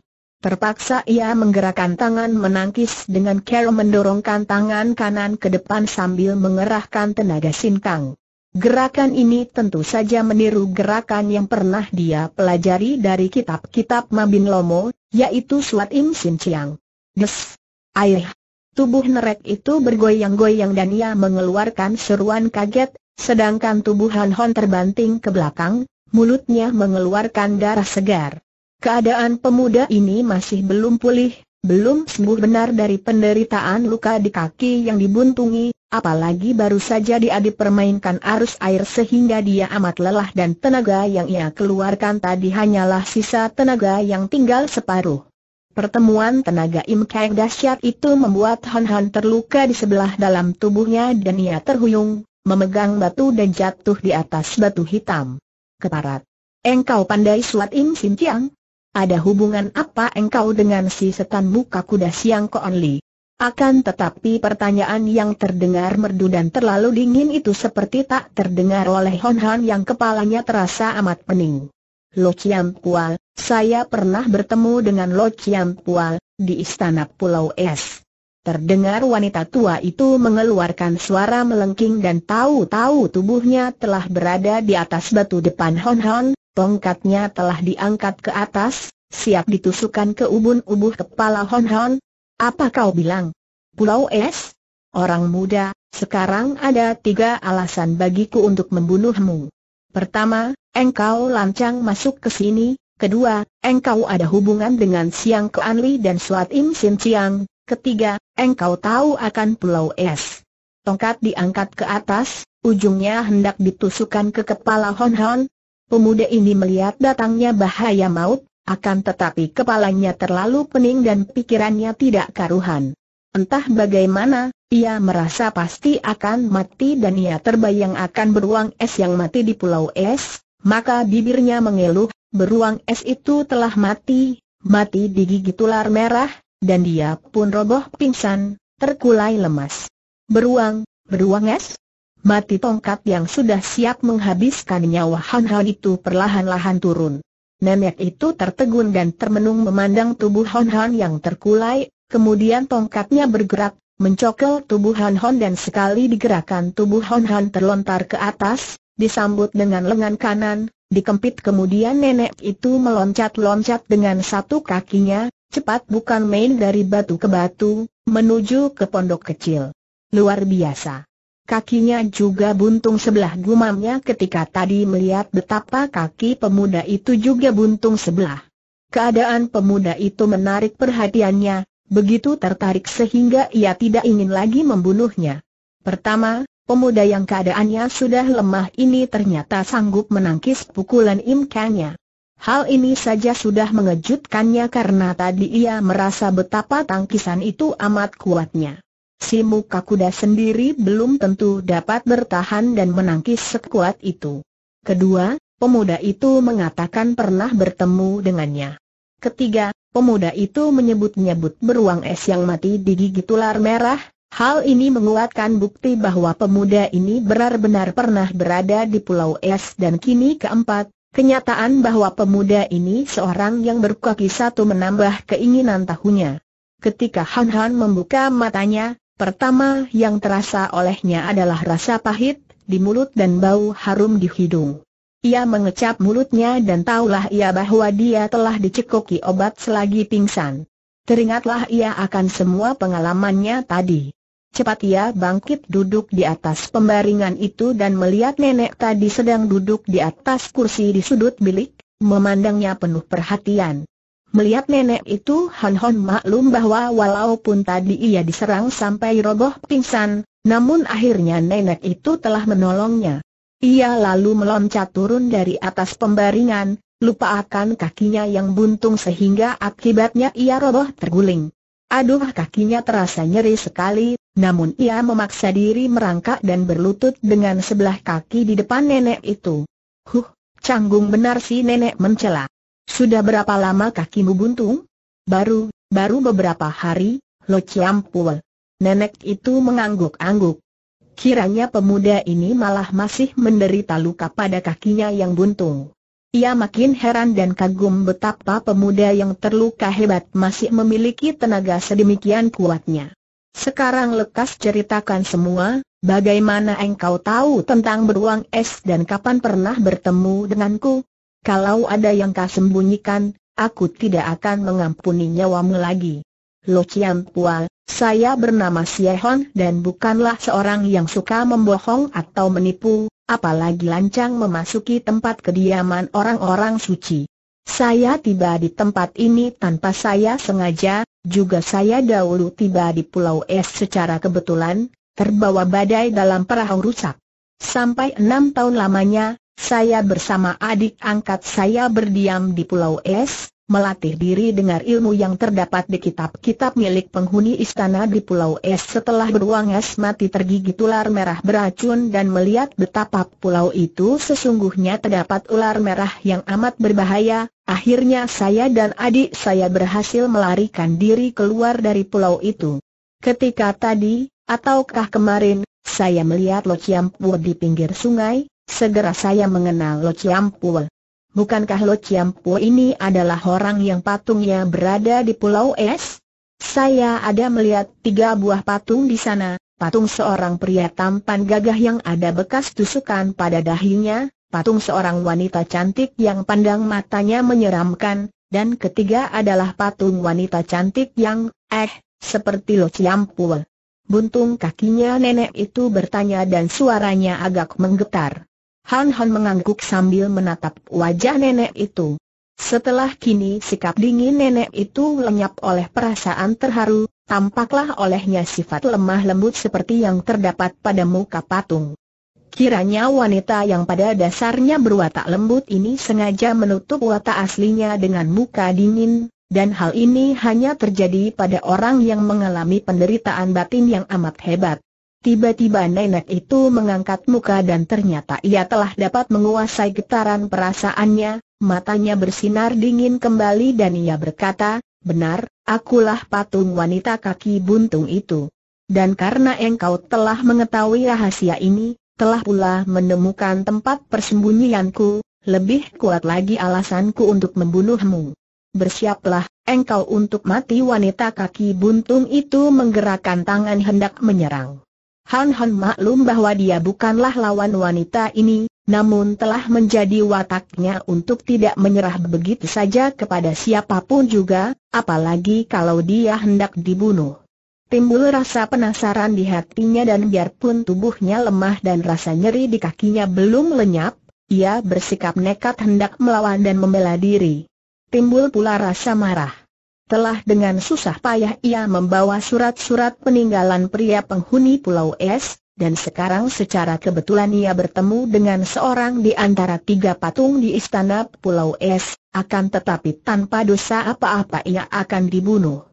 Terpaksa ia menggerakkan tangan menangkis dengan cara mendorongkan tangan kanan ke depan sambil mengerahkan tenaga sinkang. Gerakan ini tentu saja meniru gerakan yang pernah dia pelajari dari kitab-kitab Mabin Lomo, yaitu Suat Im Sin Chiang. Des! Aih! Tubuh nerek itu bergoyang-goyang dan ia mengeluarkan seruan kaget, sedangkan tubuh Han Hon terbanting ke belakang, mulutnya mengeluarkan darah segar. Keadaan pemuda ini masih belum pulih, belum sembuh benar dari penderitaan luka di kaki yang dibuntungi, apalagi baru saja dia dipermainkan arus air sehingga dia amat lelah dan tenaga yang ia keluarkan tadi hanyalah sisa tenaga yang tinggal separuh. Pertemuan tenaga Im Kang dahsyat itu membuat Han Han terluka di sebelah dalam tubuhnya dan ia terhuyung, memegang batu dan jatuh di atas batu hitam. Keparat. Engkau pandai suat Im Sin Tiang? Ada hubungan apa engkau dengan si setan muka kuda siang ko only? Akan tetapi pertanyaan yang terdengar merdu dan terlalu dingin itu seperti tak terdengar oleh Hon Han yang kepalanya terasa amat pening. Lo Chiam Pual, saya pernah bertemu dengan Lo Chiam Pual, di istana Pulau Es. Terdengar wanita tua itu mengeluarkan suara melengking dan tahu-tahu tubuhnya telah berada di atas batu depan Hon Han, Tongkatnya telah diangkat ke atas, siap ditusukkan ke ubun-ubuh kepala Hon Hon. Apa kau bilang? Pulau Es? Orang muda, sekarang ada tiga alasan bagiku untuk membunuhmu. Pertama, engkau lancang masuk ke sini. Kedua, engkau ada hubungan dengan Siang Ke Anli dan Suat Im Sin Siang. Ketiga, engkau tahu akan Pulau Es. Tongkat diangkat ke atas, ujungnya hendak ditusukan ke kepala Hon Hon, Pemuda ini melihat datangnya bahaya maut, akan tetapi kepalanya terlalu pening dan pikirannya tidak karuhan. Entah bagaimana, ia merasa pasti akan mati dan ia terbayang akan beruang es yang mati di pulau es, maka bibirnya mengeluh, beruang es itu telah mati, mati digigit ular merah, dan dia pun roboh pingsan, terkulai lemas. Beruang, beruang es? Mati tongkat yang sudah siap menghabiskan nyawa Han Han itu perlahan-lahan turun. Nenek itu tertegun dan termenung memandang tubuh Han Han yang terkulai, kemudian tongkatnya bergerak, mencokel tubuh Han Han dan sekali digerakkan tubuh Han Han terlontar ke atas, disambut dengan lengan kanan, dikempit kemudian nenek itu meloncat-loncat dengan satu kakinya, cepat bukan main dari batu ke batu, menuju ke pondok kecil. Luar biasa. Kakinya juga buntung sebelah gumamnya ketika tadi melihat betapa kaki pemuda itu juga buntung sebelah. Keadaan pemuda itu menarik perhatiannya, begitu tertarik sehingga ia tidak ingin lagi membunuhnya. Pertama, pemuda yang keadaannya sudah lemah ini ternyata sanggup menangkis pukulan imkannya. Hal ini saja sudah mengejutkannya karena tadi ia merasa betapa tangkisan itu amat kuatnya si muka kuda sendiri belum tentu dapat bertahan dan menangkis sekuat itu. Kedua, pemuda itu mengatakan pernah bertemu dengannya. Ketiga, pemuda itu menyebut-nyebut beruang es yang mati digigit ular merah, Hal ini menguatkan bukti bahwa pemuda ini benar-benar pernah berada di Pulau Es dan kini keempat, kenyataan bahwa pemuda ini seorang yang berkaki satu menambah keinginan tahunya. Ketika Han Han membuka matanya, Pertama yang terasa olehnya adalah rasa pahit di mulut dan bau harum di hidung. Ia mengecap mulutnya dan taulah ia bahwa dia telah dicekoki obat selagi pingsan. Teringatlah ia akan semua pengalamannya tadi. Cepat ia bangkit duduk di atas pembaringan itu dan melihat nenek tadi sedang duduk di atas kursi di sudut bilik, memandangnya penuh perhatian. Melihat nenek itu Han Hon maklum bahwa walaupun tadi ia diserang sampai roboh pingsan, namun akhirnya nenek itu telah menolongnya. Ia lalu meloncat turun dari atas pembaringan, lupa akan kakinya yang buntung sehingga akibatnya ia roboh terguling. Aduh kakinya terasa nyeri sekali, namun ia memaksa diri merangkak dan berlutut dengan sebelah kaki di depan nenek itu. Huh, canggung benar si nenek mencela. Sudah berapa lama kakimu buntung? Baru, baru beberapa hari, Lo Ciampul. Nenek itu mengangguk-angguk. Kiranya pemuda ini malah masih menderita luka pada kakinya yang buntung. Ia makin heran dan kagum betapa pemuda yang terluka hebat masih memiliki tenaga sedemikian kuatnya. Sekarang lekas ceritakan semua, bagaimana engkau tahu tentang beruang es dan kapan pernah bertemu denganku? Kalau ada yang kau sembunyikan, aku tidak akan mengampuni nyawamu lagi. Lo Chiam Pua, saya bernama Hon dan bukanlah seorang yang suka membohong atau menipu, apalagi lancang memasuki tempat kediaman orang-orang suci. Saya tiba di tempat ini tanpa saya sengaja, juga saya dahulu tiba di Pulau Es secara kebetulan, terbawa badai dalam perahu rusak. Sampai enam tahun lamanya, saya bersama adik angkat saya berdiam di Pulau Es, melatih diri dengan ilmu yang terdapat di kitab-kitab milik penghuni istana di Pulau Es setelah beruang es mati tergigit ular merah beracun dan melihat betapa pulau itu sesungguhnya terdapat ular merah yang amat berbahaya, akhirnya saya dan adik saya berhasil melarikan diri keluar dari pulau itu. Ketika tadi, ataukah kemarin, saya melihat lociampu di pinggir sungai, Segera saya mengenal Lo Bukankah Lo ini adalah orang yang patungnya berada di Pulau Es? Saya ada melihat tiga buah patung di sana, patung seorang pria tampan gagah yang ada bekas tusukan pada dahinya, patung seorang wanita cantik yang pandang matanya menyeramkan, dan ketiga adalah patung wanita cantik yang, eh, seperti Lo Chiampua. Buntung kakinya nenek itu bertanya dan suaranya agak menggetar. Han Han mengangguk sambil menatap wajah nenek itu. Setelah kini sikap dingin nenek itu lenyap oleh perasaan terharu, tampaklah olehnya sifat lemah lembut seperti yang terdapat pada muka patung. Kiranya wanita yang pada dasarnya berwatak lembut ini sengaja menutup watak aslinya dengan muka dingin, dan hal ini hanya terjadi pada orang yang mengalami penderitaan batin yang amat hebat. Tiba-tiba nenek itu mengangkat muka dan ternyata ia telah dapat menguasai getaran perasaannya, matanya bersinar dingin kembali dan ia berkata, benar, akulah patung wanita kaki buntung itu. Dan karena engkau telah mengetahui rahasia ini, telah pula menemukan tempat persembunyianku, lebih kuat lagi alasanku untuk membunuhmu. Bersiaplah, engkau untuk mati wanita kaki buntung itu menggerakkan tangan hendak menyerang. Han Han maklum bahwa dia bukanlah lawan wanita ini, namun telah menjadi wataknya untuk tidak menyerah begitu saja kepada siapapun juga, apalagi kalau dia hendak dibunuh. Timbul rasa penasaran di hatinya dan biarpun tubuhnya lemah dan rasa nyeri di kakinya belum lenyap, ia bersikap nekat hendak melawan dan membela diri. Timbul pula rasa marah. Telah dengan susah payah ia membawa surat-surat peninggalan pria penghuni Pulau Es, dan sekarang secara kebetulan ia bertemu dengan seorang di antara tiga patung di istana Pulau Es, akan tetapi tanpa dosa apa-apa ia akan dibunuh.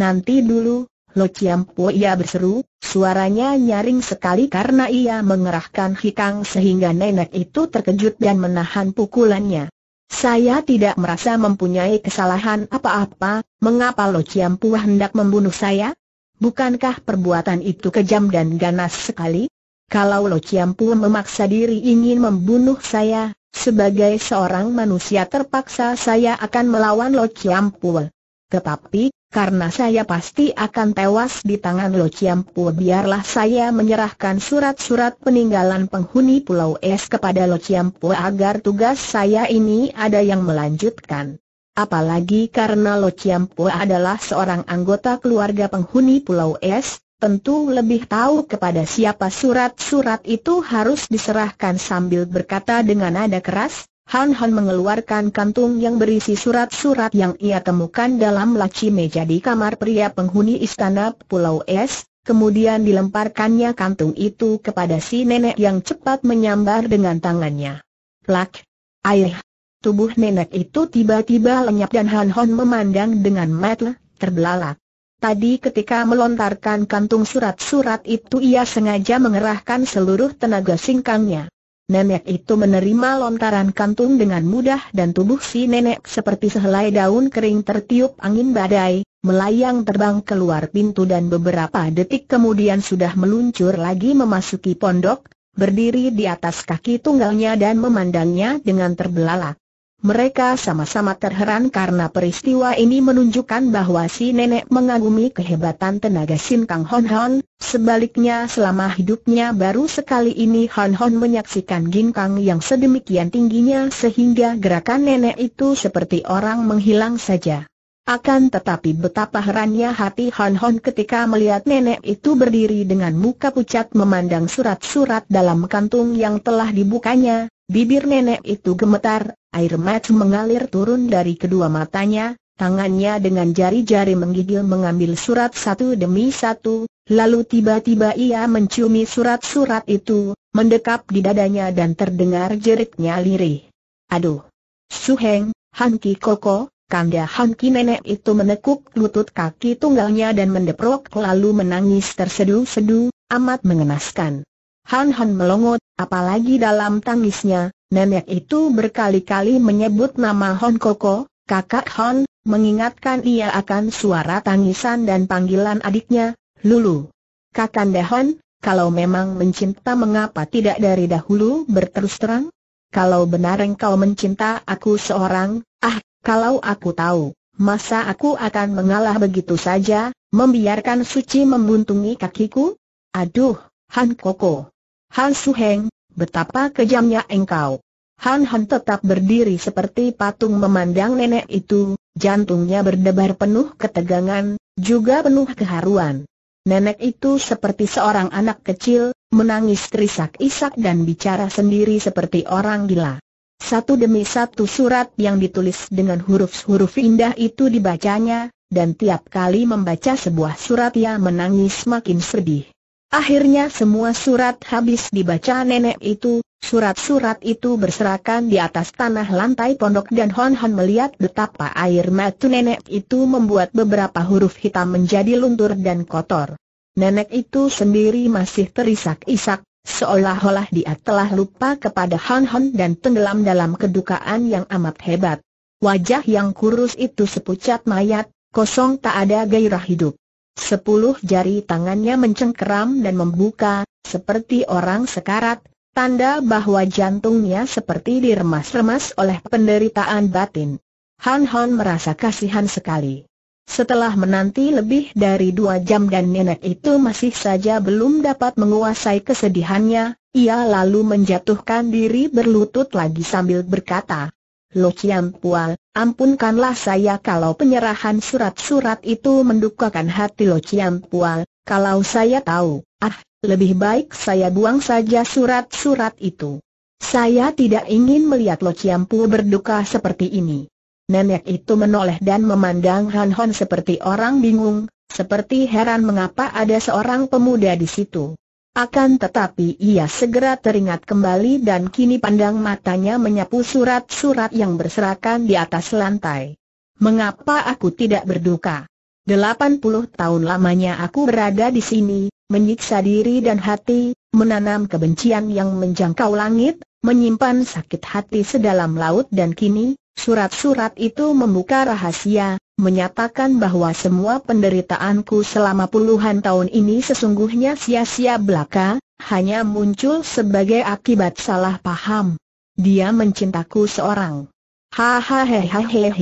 Nanti dulu, Lo Chiampo ia berseru, suaranya nyaring sekali karena ia mengerahkan hikang sehingga nenek itu terkejut dan menahan pukulannya. Saya tidak merasa mempunyai kesalahan apa-apa, mengapa Lo Chiam Pua hendak membunuh saya? Bukankah perbuatan itu kejam dan ganas sekali? Kalau Lo Chiam Pua memaksa diri ingin membunuh saya, sebagai seorang manusia terpaksa saya akan melawan Lo Chiam Pua. Tetapi, karena saya pasti akan tewas di tangan Lo Chiampu biarlah saya menyerahkan surat-surat peninggalan penghuni Pulau Es kepada Lo Chiampu agar tugas saya ini ada yang melanjutkan. Apalagi karena Lo Chiampu adalah seorang anggota keluarga penghuni Pulau Es, tentu lebih tahu kepada siapa surat-surat itu harus diserahkan sambil berkata dengan nada keras, Han Han mengeluarkan kantung yang berisi surat-surat yang ia temukan dalam laci meja di kamar pria penghuni istana Pulau Es, kemudian dilemparkannya kantung itu kepada si nenek yang cepat menyambar dengan tangannya. Plak! Air! Tubuh nenek itu tiba-tiba lenyap dan Han Han memandang dengan mata terbelalak. Tadi ketika melontarkan kantung surat-surat itu ia sengaja mengerahkan seluruh tenaga singkangnya. Nenek itu menerima lontaran kantung dengan mudah dan tubuh si nenek seperti sehelai daun kering tertiup angin badai, melayang terbang keluar pintu dan beberapa detik kemudian sudah meluncur lagi memasuki pondok, berdiri di atas kaki tunggalnya dan memandangnya dengan terbelalak. Mereka sama-sama terheran karena peristiwa ini menunjukkan bahwa si nenek mengagumi kehebatan tenaga Sin Kang Hon Hon, sebaliknya selama hidupnya baru sekali ini Hon Hon menyaksikan gin kang yang sedemikian tingginya sehingga gerakan nenek itu seperti orang menghilang saja. Akan tetapi betapa herannya hati Hon Hon ketika melihat nenek itu berdiri dengan muka pucat memandang surat-surat dalam kantung yang telah dibukanya, Bibir nenek itu gemetar, air mata mengalir turun dari kedua matanya, tangannya dengan jari-jari menggigil mengambil surat satu demi satu, lalu tiba-tiba ia menciumi surat-surat itu, mendekap di dadanya dan terdengar jeritnya lirih. Aduh! Suheng, Hanki Koko, Kanda Hanki nenek itu menekuk lutut kaki tunggalnya dan mendeprok lalu menangis tersedu-sedu, amat mengenaskan. Han Han melongot, apalagi dalam tangisnya, nenek itu berkali-kali menyebut nama Hon Koko, kakak Han, mengingatkan ia akan suara tangisan dan panggilan adiknya, Lulu. Kakanda Hon, kalau memang mencinta mengapa tidak dari dahulu berterus terang? Kalau benar engkau mencinta aku seorang, ah, kalau aku tahu, masa aku akan mengalah begitu saja, membiarkan suci membuntungi kakiku? Aduh, Han Koko, Han Su Heng, betapa kejamnya engkau. Han Han tetap berdiri seperti patung memandang nenek itu, jantungnya berdebar penuh ketegangan, juga penuh keharuan. Nenek itu seperti seorang anak kecil, menangis terisak-isak dan bicara sendiri seperti orang gila. Satu demi satu surat yang ditulis dengan huruf-huruf indah itu dibacanya, dan tiap kali membaca sebuah surat ia menangis makin sedih. Akhirnya semua surat habis dibaca nenek itu, surat-surat itu berserakan di atas tanah lantai pondok dan Hon Hon melihat betapa air mata nenek itu membuat beberapa huruf hitam menjadi luntur dan kotor. Nenek itu sendiri masih terisak-isak, seolah-olah dia telah lupa kepada Hon Hon dan tenggelam dalam kedukaan yang amat hebat. Wajah yang kurus itu sepucat mayat, kosong tak ada gairah hidup. Sepuluh jari tangannya mencengkeram dan membuka, seperti orang sekarat, tanda bahwa jantungnya seperti diremas-remas oleh penderitaan batin. Han Han merasa kasihan sekali. Setelah menanti lebih dari dua jam dan nenek itu masih saja belum dapat menguasai kesedihannya, ia lalu menjatuhkan diri berlutut lagi sambil berkata, Lo Chiam Pual, ampunkanlah saya kalau penyerahan surat-surat itu mendukakan hati Lo Chiam Pual, kalau saya tahu, ah, lebih baik saya buang saja surat-surat itu. Saya tidak ingin melihat Lo Chiam Pual berduka seperti ini. Nenek itu menoleh dan memandang Han Hon seperti orang bingung, seperti heran mengapa ada seorang pemuda di situ. Akan tetapi ia segera teringat kembali dan kini pandang matanya menyapu surat-surat yang berserakan di atas lantai. Mengapa aku tidak berduka? Delapan puluh tahun lamanya aku berada di sini, menyiksa diri dan hati, menanam kebencian yang menjangkau langit, menyimpan sakit hati sedalam laut dan kini, surat-surat itu membuka rahasia, menyatakan bahwa semua penderitaanku selama puluhan tahun ini sesungguhnya sia-sia belaka, hanya muncul sebagai akibat salah paham. Dia mencintaku seorang. Hahaha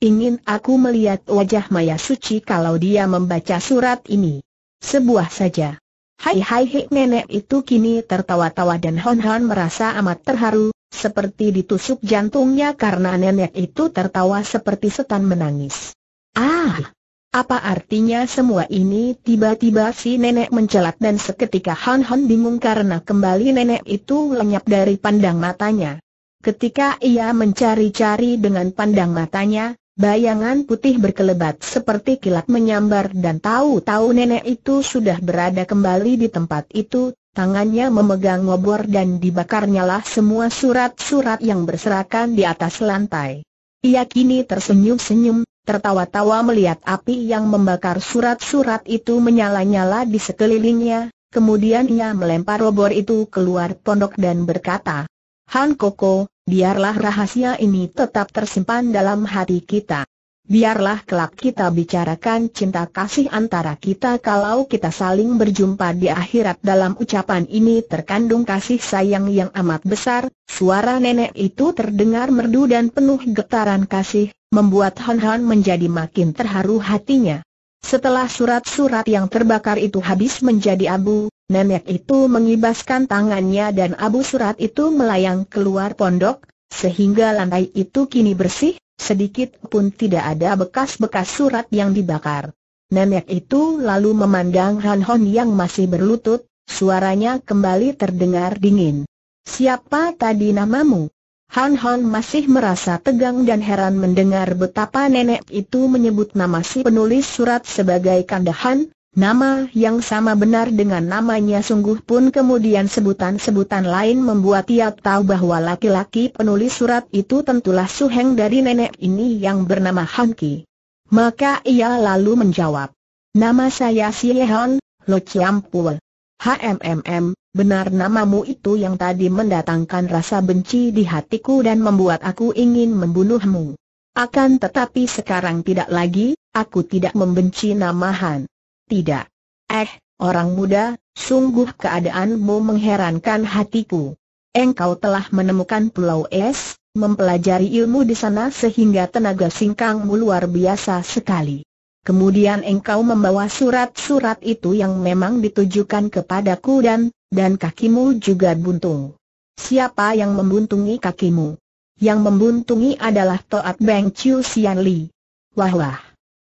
Ingin aku melihat wajah Maya Suci kalau dia membaca surat ini. Sebuah saja. Hai hai hai nenek itu kini tertawa-tawa dan Hon Hon merasa amat terharu, seperti ditusuk jantungnya karena nenek itu tertawa seperti setan menangis. Ah! Apa artinya semua ini? Tiba-tiba si nenek mencelat dan seketika Han Han bingung karena kembali nenek itu lenyap dari pandang matanya. Ketika ia mencari-cari dengan pandang matanya, bayangan putih berkelebat seperti kilat menyambar dan tahu-tahu nenek itu sudah berada kembali di tempat itu, tangannya memegang obor dan dibakarnya semua surat-surat yang berserakan di atas lantai. Ia kini tersenyum-senyum, tertawa-tawa melihat api yang membakar surat-surat itu menyala-nyala di sekelilingnya, kemudian ia melempar obor itu keluar pondok dan berkata, Han Koko, biarlah rahasia ini tetap tersimpan dalam hati kita. Biarlah kelak kita bicarakan cinta kasih antara kita kalau kita saling berjumpa di akhirat dalam ucapan ini terkandung kasih sayang yang amat besar, suara nenek itu terdengar merdu dan penuh getaran kasih, membuat Han Han menjadi makin terharu hatinya. Setelah surat-surat yang terbakar itu habis menjadi abu, nenek itu mengibaskan tangannya dan abu surat itu melayang keluar pondok, sehingga lantai itu kini bersih, sedikit pun tidak ada bekas-bekas surat yang dibakar. Nenek itu lalu memandang Han Hon yang masih berlutut, suaranya kembali terdengar dingin. Siapa tadi namamu? Han Hon masih merasa tegang dan heran mendengar betapa nenek itu menyebut nama si penulis surat sebagai kandahan, Nama yang sama benar dengan namanya sungguh pun kemudian sebutan-sebutan lain membuat ia tahu bahwa laki-laki penulis surat itu tentulah suheng dari nenek ini yang bernama Hanki. Maka ia lalu menjawab, Nama saya Yehon, Lo Chiampul. HMMM, benar namamu itu yang tadi mendatangkan rasa benci di hatiku dan membuat aku ingin membunuhmu. Akan tetapi sekarang tidak lagi, aku tidak membenci nama Han. Tidak. Eh, orang muda, sungguh keadaanmu mengherankan hatiku. Engkau telah menemukan Pulau Es, mempelajari ilmu di sana sehingga tenaga singkangmu luar biasa sekali. Kemudian engkau membawa surat-surat itu yang memang ditujukan kepadaku dan, dan kakimu juga buntung. Siapa yang membuntungi kakimu? Yang membuntungi adalah Toat Beng Chiu Sian Li. Wah wah.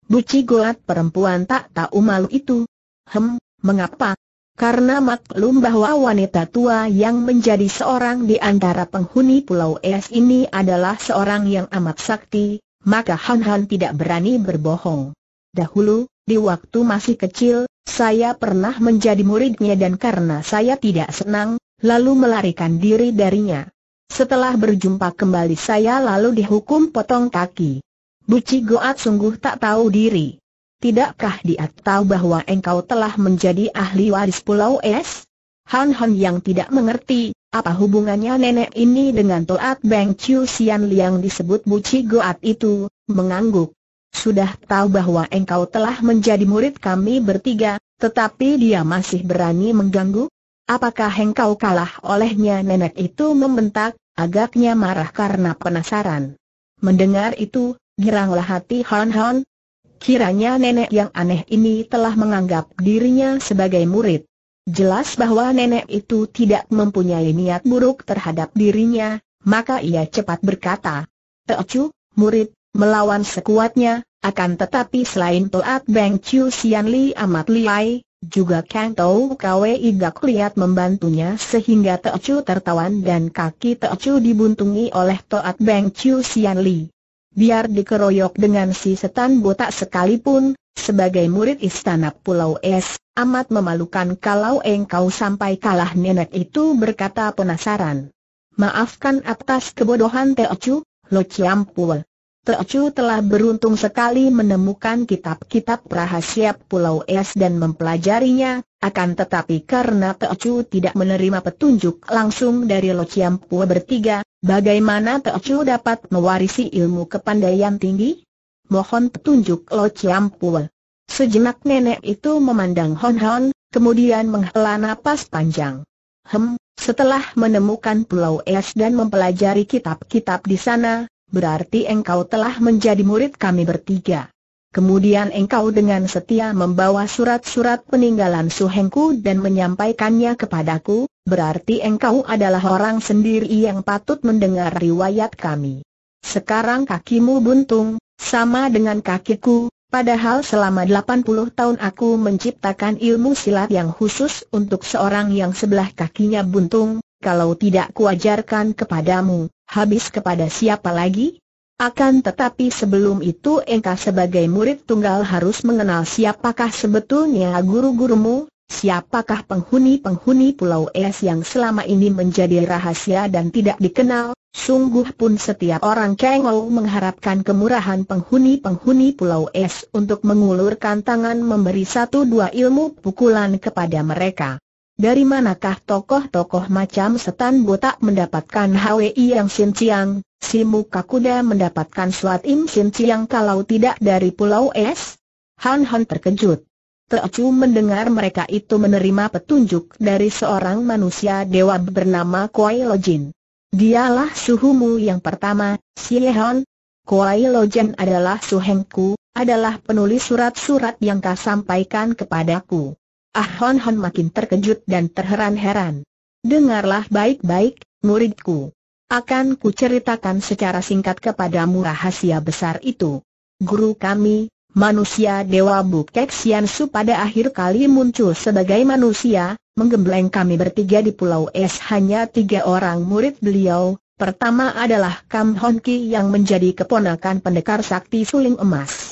Buci Goat perempuan tak tahu malu itu. Hem, mengapa? Karena maklum bahwa wanita tua yang menjadi seorang di antara penghuni Pulau Es ini adalah seorang yang amat sakti, maka Han Han tidak berani berbohong. Dahulu, di waktu masih kecil, saya pernah menjadi muridnya dan karena saya tidak senang, lalu melarikan diri darinya. Setelah berjumpa kembali saya lalu dihukum potong kaki. Buci Goat sungguh tak tahu diri. Tidakkah dia tahu bahwa engkau telah menjadi ahli waris Pulau Es? Han Han yang tidak mengerti, apa hubungannya nenek ini dengan Toat Beng Chiu Sian Liang disebut Buci Goat itu, mengangguk. Sudah tahu bahwa engkau telah menjadi murid kami bertiga, tetapi dia masih berani mengganggu? Apakah engkau kalah olehnya nenek itu membentak, agaknya marah karena penasaran. Mendengar itu, Giranglah hati Han Han. Kiranya nenek yang aneh ini telah menganggap dirinya sebagai murid. Jelas bahwa nenek itu tidak mempunyai niat buruk terhadap dirinya, maka ia cepat berkata, Teocu, murid, melawan sekuatnya, akan tetapi selain Toat Beng Chiu Sian Li amat liai, juga Kang Tau Kwe Iga lihat membantunya sehingga Teocu tertawan dan kaki Teocu dibuntungi oleh Toat Beng Chiu Sian Li biar dikeroyok dengan si setan botak sekalipun, sebagai murid istana Pulau Es, amat memalukan kalau engkau sampai kalah nenek itu berkata penasaran. Maafkan atas kebodohan Teocu, Lo Pul. Teocu telah beruntung sekali menemukan kitab-kitab rahasia Pulau Es dan mempelajarinya, akan tetapi karena Teocu tidak menerima petunjuk langsung dari Lo Chiampua bertiga, bagaimana Teocu dapat mewarisi ilmu kepandaian tinggi? Mohon petunjuk Lo Chiampua. Sejenak nenek itu memandang Hon Hon, kemudian menghela napas panjang. Hem, setelah menemukan Pulau Es dan mempelajari kitab-kitab di sana, Berarti engkau telah menjadi murid kami bertiga. Kemudian engkau dengan setia membawa surat-surat peninggalan Suhengku dan menyampaikannya kepadaku, berarti engkau adalah orang sendiri yang patut mendengar riwayat kami. Sekarang kakimu buntung, sama dengan kakiku, padahal selama 80 tahun aku menciptakan ilmu silat yang khusus untuk seorang yang sebelah kakinya buntung, kalau tidak kuajarkan kepadamu, habis kepada siapa lagi? Akan tetapi sebelum itu engkau sebagai murid tunggal harus mengenal siapakah sebetulnya guru-gurumu, siapakah penghuni-penghuni Pulau Es yang selama ini menjadi rahasia dan tidak dikenal, Sungguh pun setiap orang Kengou mengharapkan kemurahan penghuni-penghuni Pulau Es untuk mengulurkan tangan memberi satu dua ilmu pukulan kepada mereka. Dari manakah tokoh-tokoh macam setan botak mendapatkan HWE yang sinciang, si muka kuda mendapatkan suat im sinciang kalau tidak dari pulau es? Han Han terkejut. Teocu mendengar mereka itu menerima petunjuk dari seorang manusia dewa bernama Kuai Lojin. Dialah suhumu yang pertama, Han. Kuai Lojin adalah suhengku, adalah penulis surat-surat yang kau sampaikan kepadaku. Ah Hon Hon makin terkejut dan terheran-heran. Dengarlah baik-baik, muridku. Akan kuceritakan secara singkat kepadamu rahasia besar itu. Guru kami, manusia Dewa Bukek Su pada akhir kali muncul sebagai manusia, menggembleng kami bertiga di Pulau Es hanya tiga orang murid beliau. Pertama adalah Kam Hon Ki yang menjadi keponakan pendekar sakti suling emas.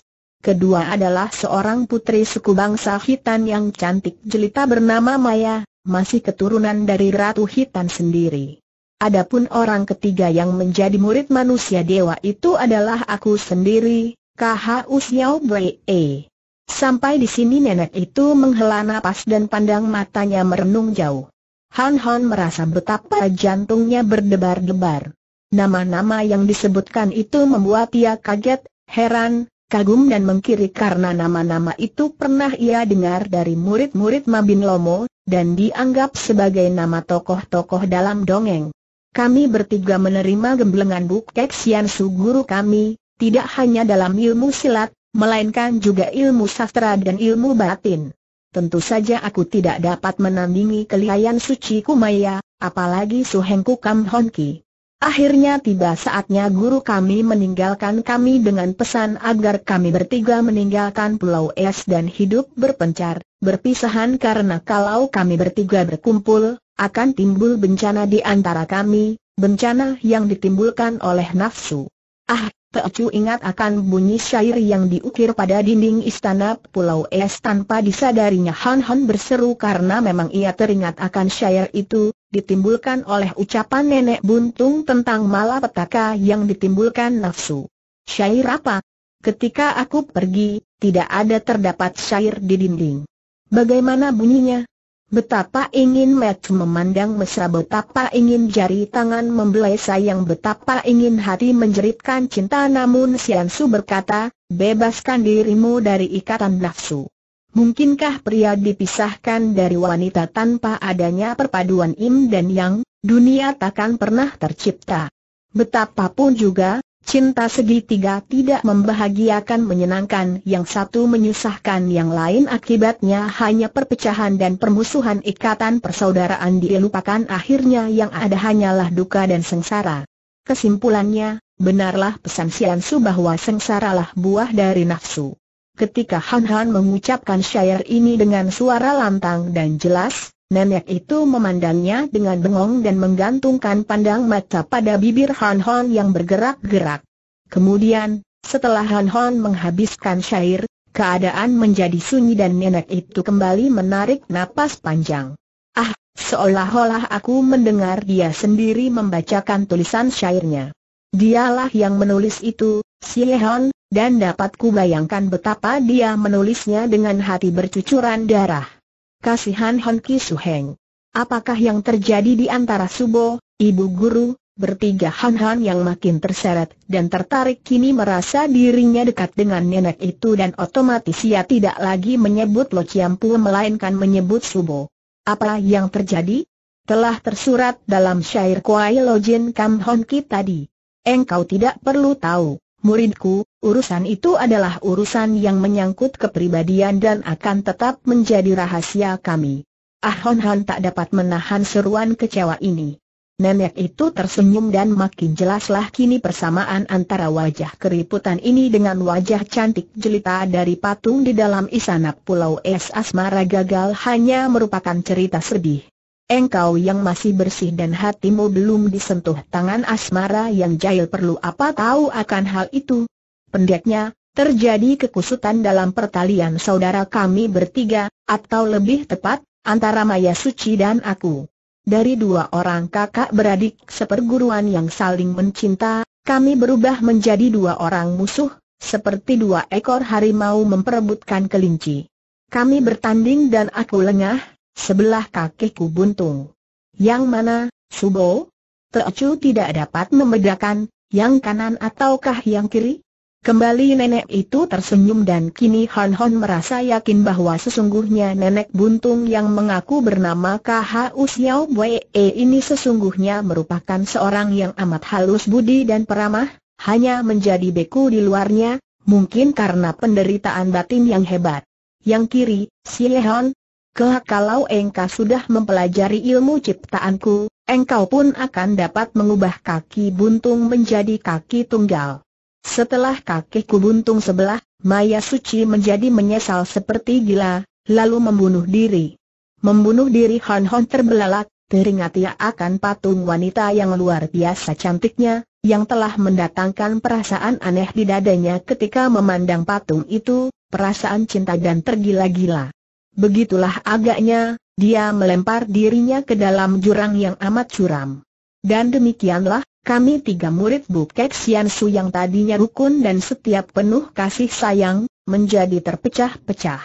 Kedua adalah seorang putri suku bangsa Hitan yang cantik jelita bernama Maya, masih keturunan dari Ratu Hitan sendiri. Adapun orang ketiga yang menjadi murid manusia dewa itu adalah aku sendiri, KHU Xiao Bwe. Sampai di sini nenek itu menghela nafas dan pandang matanya merenung jauh. Han Han merasa betapa jantungnya berdebar-debar. Nama-nama yang disebutkan itu membuat ia kaget, heran, kagum dan mengkiri karena nama-nama itu pernah ia dengar dari murid-murid Mabin Lomo, dan dianggap sebagai nama tokoh-tokoh dalam dongeng. Kami bertiga menerima gemblengan Bukek Sian Su guru kami, tidak hanya dalam ilmu silat, melainkan juga ilmu sastra dan ilmu batin. Tentu saja aku tidak dapat menandingi kelihayan suci Kumaya, apalagi Suhengku Kam Honki. Akhirnya tiba saatnya guru kami meninggalkan kami dengan pesan agar kami bertiga meninggalkan Pulau Es dan hidup berpencar, berpisahan karena kalau kami bertiga berkumpul, akan timbul bencana di antara kami, bencana yang ditimbulkan oleh nafsu. Ah, Teocu ingat akan bunyi syair yang diukir pada dinding istana Pulau Es tanpa disadarinya Han Han berseru karena memang ia teringat akan syair itu, ditimbulkan oleh ucapan nenek buntung tentang malapetaka yang ditimbulkan nafsu. Syair apa? Ketika aku pergi, tidak ada terdapat syair di dinding. Bagaimana bunyinya? Betapa ingin Matt memandang mesra betapa ingin jari tangan membelai sayang betapa ingin hati menjeritkan cinta namun Sian Su berkata, bebaskan dirimu dari ikatan nafsu. Mungkinkah pria dipisahkan dari wanita tanpa adanya perpaduan im dan yang, dunia takkan pernah tercipta. Betapapun juga, Cinta segitiga tidak membahagiakan menyenangkan yang satu menyusahkan yang lain akibatnya hanya perpecahan dan permusuhan ikatan persaudaraan dilupakan akhirnya yang ada hanyalah duka dan sengsara. Kesimpulannya, benarlah pesan Sian Su bahwa sengsaralah buah dari nafsu. Ketika Han Han mengucapkan syair ini dengan suara lantang dan jelas, Nenek itu memandangnya dengan bengong dan menggantungkan pandang mata pada bibir Han Hon yang bergerak-gerak. Kemudian, setelah Han Hon menghabiskan syair, keadaan menjadi sunyi dan nenek itu kembali menarik napas panjang. Ah, seolah-olah aku mendengar dia sendiri membacakan tulisan syairnya. Dialah yang menulis itu, si Hon, dan dapat kubayangkan betapa dia menulisnya dengan hati bercucuran darah. Kasihan Honki Suheng. Apakah yang terjadi di antara Subo, Ibu Guru, bertiga Han-Han yang makin terseret dan tertarik kini merasa dirinya dekat dengan nenek itu dan otomatis ia tidak lagi menyebut Lo Chiampu melainkan menyebut Subo. Apa yang terjadi? Telah tersurat dalam syair Kuai Lo Jin Kam Honki tadi. Engkau tidak perlu tahu, muridku, urusan itu adalah urusan yang menyangkut kepribadian dan akan tetap menjadi rahasia kami. Ah Hon Hon tak dapat menahan seruan kecewa ini. Nenek itu tersenyum dan makin jelaslah kini persamaan antara wajah keriputan ini dengan wajah cantik jelita dari patung di dalam istana Pulau Es Asmara gagal hanya merupakan cerita sedih. Engkau yang masih bersih dan hatimu belum disentuh tangan Asmara yang jahil perlu apa tahu akan hal itu pendeknya, terjadi kekusutan dalam pertalian saudara kami bertiga, atau lebih tepat, antara Maya Suci dan aku. Dari dua orang kakak beradik seperguruan yang saling mencinta, kami berubah menjadi dua orang musuh, seperti dua ekor harimau memperebutkan kelinci. Kami bertanding dan aku lengah, sebelah kakiku buntung. Yang mana, Subo? Teocu tidak dapat membedakan, yang kanan ataukah yang kiri? Kembali nenek itu tersenyum dan kini Han Hon merasa yakin bahwa sesungguhnya nenek buntung yang mengaku bernama KHU Xiao Wei e ini sesungguhnya merupakan seorang yang amat halus budi dan peramah, hanya menjadi beku di luarnya, mungkin karena penderitaan batin yang hebat. Yang kiri, si Hon, kelak kalau engkau sudah mempelajari ilmu ciptaanku, engkau pun akan dapat mengubah kaki buntung menjadi kaki tunggal. Setelah kakiku buntung sebelah, Maya Suci menjadi menyesal seperti gila, lalu membunuh diri. Membunuh diri Hon Hon terbelalak, teringat ia akan patung wanita yang luar biasa cantiknya, yang telah mendatangkan perasaan aneh di dadanya ketika memandang patung itu, perasaan cinta dan tergila-gila. Begitulah agaknya, dia melempar dirinya ke dalam jurang yang amat curam. Dan demikianlah, kami tiga murid Kek Sian Su yang tadinya rukun dan setiap penuh kasih sayang, menjadi terpecah-pecah.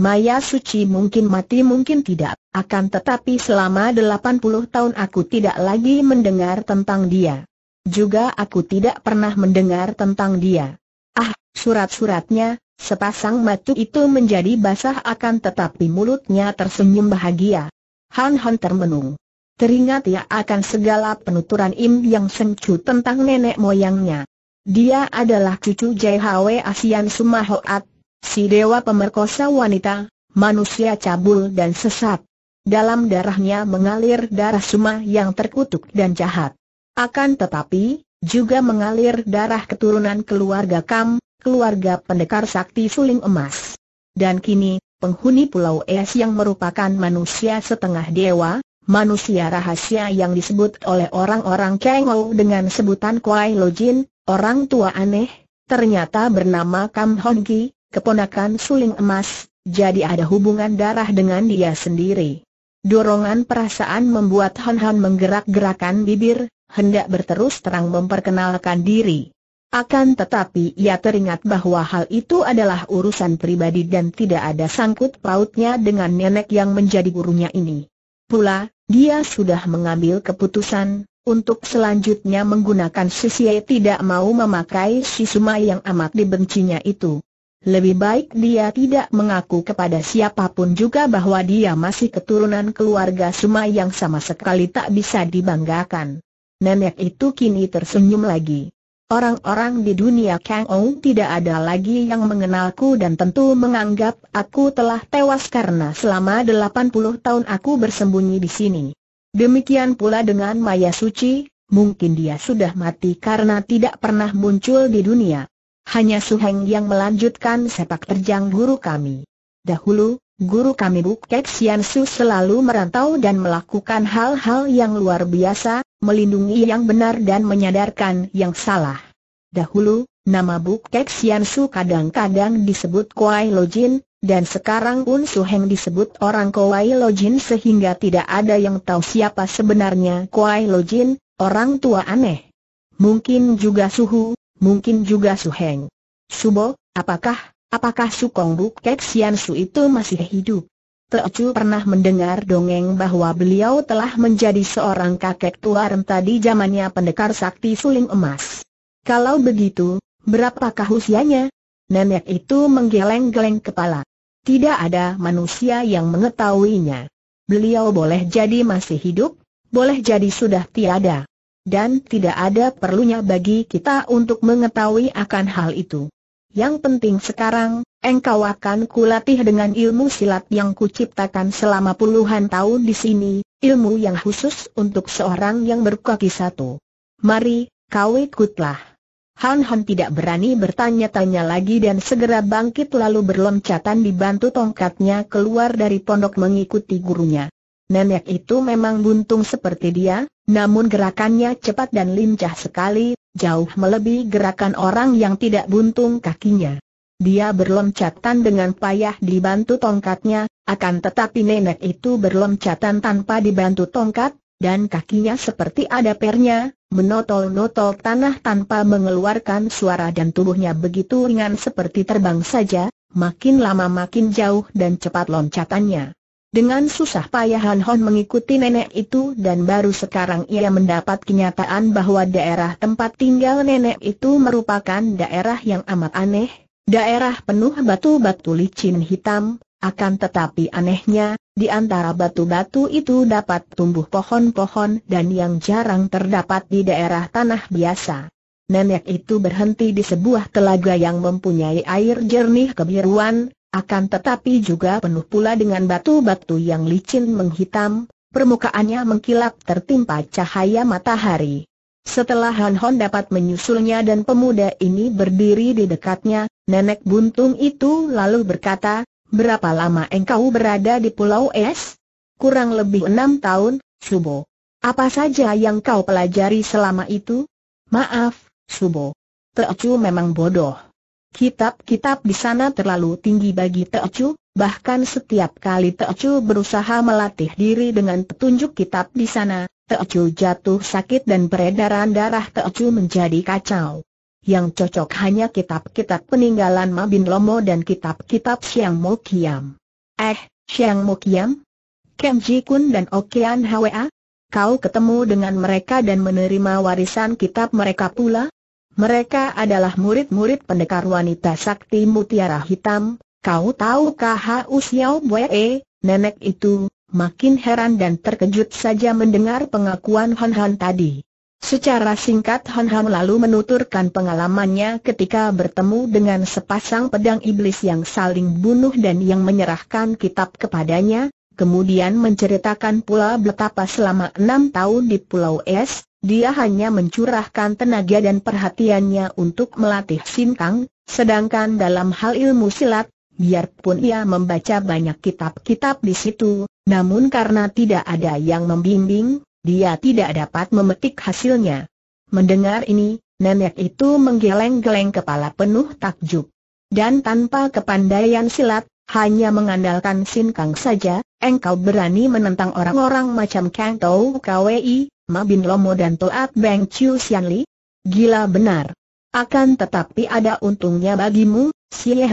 Maya suci mungkin mati mungkin tidak, akan tetapi selama 80 tahun aku tidak lagi mendengar tentang dia. Juga aku tidak pernah mendengar tentang dia. Ah, surat-suratnya, sepasang matu itu menjadi basah akan tetapi mulutnya tersenyum bahagia. Han Han termenung. Teringat ia akan segala penuturan Im Yang Sencu tentang nenek moyangnya. Dia adalah cucu JHW Asian Sumahoat, si dewa pemerkosa wanita, manusia cabul dan sesat. Dalam darahnya mengalir darah Suma yang terkutuk dan jahat. Akan tetapi, juga mengalir darah keturunan keluarga Kam, keluarga pendekar sakti suling emas. Dan kini, penghuni Pulau Es yang merupakan manusia setengah dewa, manusia rahasia yang disebut oleh orang-orang Kengou dengan sebutan Kuai Lojin, orang tua aneh, ternyata bernama Kam Hongki, keponakan suling emas, jadi ada hubungan darah dengan dia sendiri. Dorongan perasaan membuat Han Han menggerak-gerakan bibir, hendak berterus terang memperkenalkan diri. Akan tetapi ia teringat bahwa hal itu adalah urusan pribadi dan tidak ada sangkut pautnya dengan nenek yang menjadi gurunya ini. Pula, dia sudah mengambil keputusan, untuk selanjutnya menggunakan Sisie tidak mau memakai si Sumai yang amat dibencinya itu. Lebih baik dia tidak mengaku kepada siapapun juga bahwa dia masih keturunan keluarga Suma yang sama sekali tak bisa dibanggakan. Nenek itu kini tersenyum lagi. Orang-orang di dunia Kang Ou tidak ada lagi yang mengenalku dan tentu menganggap aku telah tewas karena selama 80 tahun aku bersembunyi di sini. Demikian pula dengan Maya Suci, mungkin dia sudah mati karena tidak pernah muncul di dunia. Hanya Suheng yang melanjutkan sepak terjang guru kami. Dahulu, Guru kami Sian Su selalu merantau dan melakukan hal-hal yang luar biasa, melindungi yang benar dan menyadarkan yang salah. Dahulu, nama Sian Su kadang-kadang disebut Kuai Lojin, dan sekarang Un Heng disebut orang Kuai Lojin sehingga tidak ada yang tahu siapa sebenarnya Kuai Lojin, orang tua aneh. Mungkin juga Suhu, mungkin juga Heng. Subo, apakah Apakah Sukong Buk Kek Sian Su itu masih hidup? Chu pernah mendengar dongeng bahwa beliau telah menjadi seorang kakek tua renta di zamannya pendekar sakti suling emas. Kalau begitu, berapakah usianya? Nenek itu menggeleng-geleng kepala. Tidak ada manusia yang mengetahuinya. Beliau boleh jadi masih hidup, boleh jadi sudah tiada. Dan tidak ada perlunya bagi kita untuk mengetahui akan hal itu. Yang penting sekarang, engkau akan kulatih dengan ilmu silat yang kuciptakan selama puluhan tahun di sini, ilmu yang khusus untuk seorang yang berkaki satu. Mari, kau ikutlah. Han Han tidak berani bertanya-tanya lagi dan segera bangkit lalu berloncatan dibantu tongkatnya keluar dari pondok mengikuti gurunya. Nenek itu memang buntung seperti dia, namun gerakannya cepat dan lincah sekali, jauh melebihi gerakan orang yang tidak buntung kakinya. Dia berloncatan dengan payah dibantu tongkatnya, akan tetapi nenek itu berloncatan tanpa dibantu tongkat, dan kakinya seperti ada pernya, menotol-notol tanah tanpa mengeluarkan suara dan tubuhnya begitu ringan seperti terbang saja, makin lama makin jauh dan cepat loncatannya. Dengan susah payah Han Hon mengikuti nenek itu dan baru sekarang ia mendapat kenyataan bahwa daerah tempat tinggal nenek itu merupakan daerah yang amat aneh, daerah penuh batu-batu licin hitam, akan tetapi anehnya, di antara batu-batu itu dapat tumbuh pohon-pohon dan yang jarang terdapat di daerah tanah biasa. Nenek itu berhenti di sebuah telaga yang mempunyai air jernih kebiruan, akan tetapi juga penuh pula dengan batu-batu yang licin menghitam, permukaannya mengkilap tertimpa cahaya matahari. Setelah Han Hon dapat menyusulnya dan pemuda ini berdiri di dekatnya, nenek buntung itu lalu berkata, Berapa lama engkau berada di Pulau Es? Kurang lebih enam tahun, Subo. Apa saja yang kau pelajari selama itu? Maaf, Subo. Teocu memang bodoh. Kitab-kitab di sana terlalu tinggi bagi Teocu, bahkan setiap kali Teocu berusaha melatih diri dengan petunjuk kitab di sana, Teocu jatuh sakit dan peredaran darah Teocu menjadi kacau. Yang cocok hanya kitab-kitab peninggalan Mabin Lomo dan kitab-kitab Siang Mo Eh, Siang Mo Kiam? Ji Kun dan Okean oh Hwa? Kau ketemu dengan mereka dan menerima warisan kitab mereka pula? Mereka adalah murid-murid pendekar wanita sakti mutiara hitam, kau tahu KHU Xiao Bwe, nenek itu, makin heran dan terkejut saja mendengar pengakuan Hon Han tadi. Secara singkat Hon Han lalu menuturkan pengalamannya ketika bertemu dengan sepasang pedang iblis yang saling bunuh dan yang menyerahkan kitab kepadanya, kemudian menceritakan pula betapa selama enam tahun di Pulau Es, dia hanya mencurahkan tenaga dan perhatiannya untuk melatih Kang, sedangkan dalam hal ilmu silat, biarpun ia membaca banyak kitab-kitab di situ, namun karena tidak ada yang membimbing, dia tidak dapat memetik hasilnya. Mendengar ini, nenek itu menggeleng-geleng kepala penuh takjub. Dan tanpa kepandaian silat, hanya mengandalkan Kang saja, engkau berani menentang orang-orang macam Kang Tau Kwei, Ma Bin Lomo dan Toat Beng Chiu Sian Li? Gila benar. Akan tetapi ada untungnya bagimu,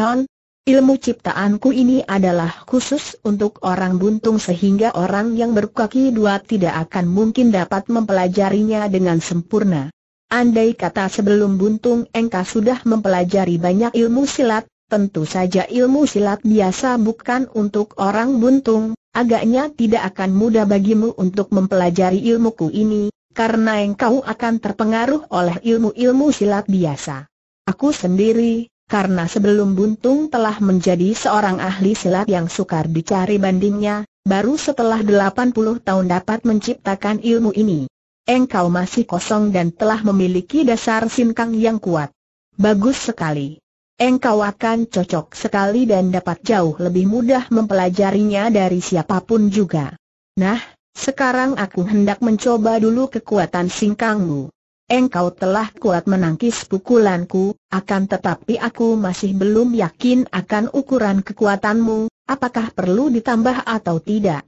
Hon. Ilmu ciptaanku ini adalah khusus untuk orang buntung sehingga orang yang berkaki dua tidak akan mungkin dapat mempelajarinya dengan sempurna. Andai kata sebelum buntung engkau sudah mempelajari banyak ilmu silat, tentu saja ilmu silat biasa bukan untuk orang buntung, Agaknya tidak akan mudah bagimu untuk mempelajari ilmuku ini, karena engkau akan terpengaruh oleh ilmu-ilmu silat biasa. Aku sendiri, karena sebelum buntung telah menjadi seorang ahli silat yang sukar dicari bandingnya, baru setelah 80 tahun dapat menciptakan ilmu ini. Engkau masih kosong dan telah memiliki dasar sinkang yang kuat. Bagus sekali engkau akan cocok sekali dan dapat jauh lebih mudah mempelajarinya dari siapapun juga. Nah, sekarang aku hendak mencoba dulu kekuatan singkangmu. Engkau telah kuat menangkis pukulanku, akan tetapi aku masih belum yakin akan ukuran kekuatanmu, apakah perlu ditambah atau tidak.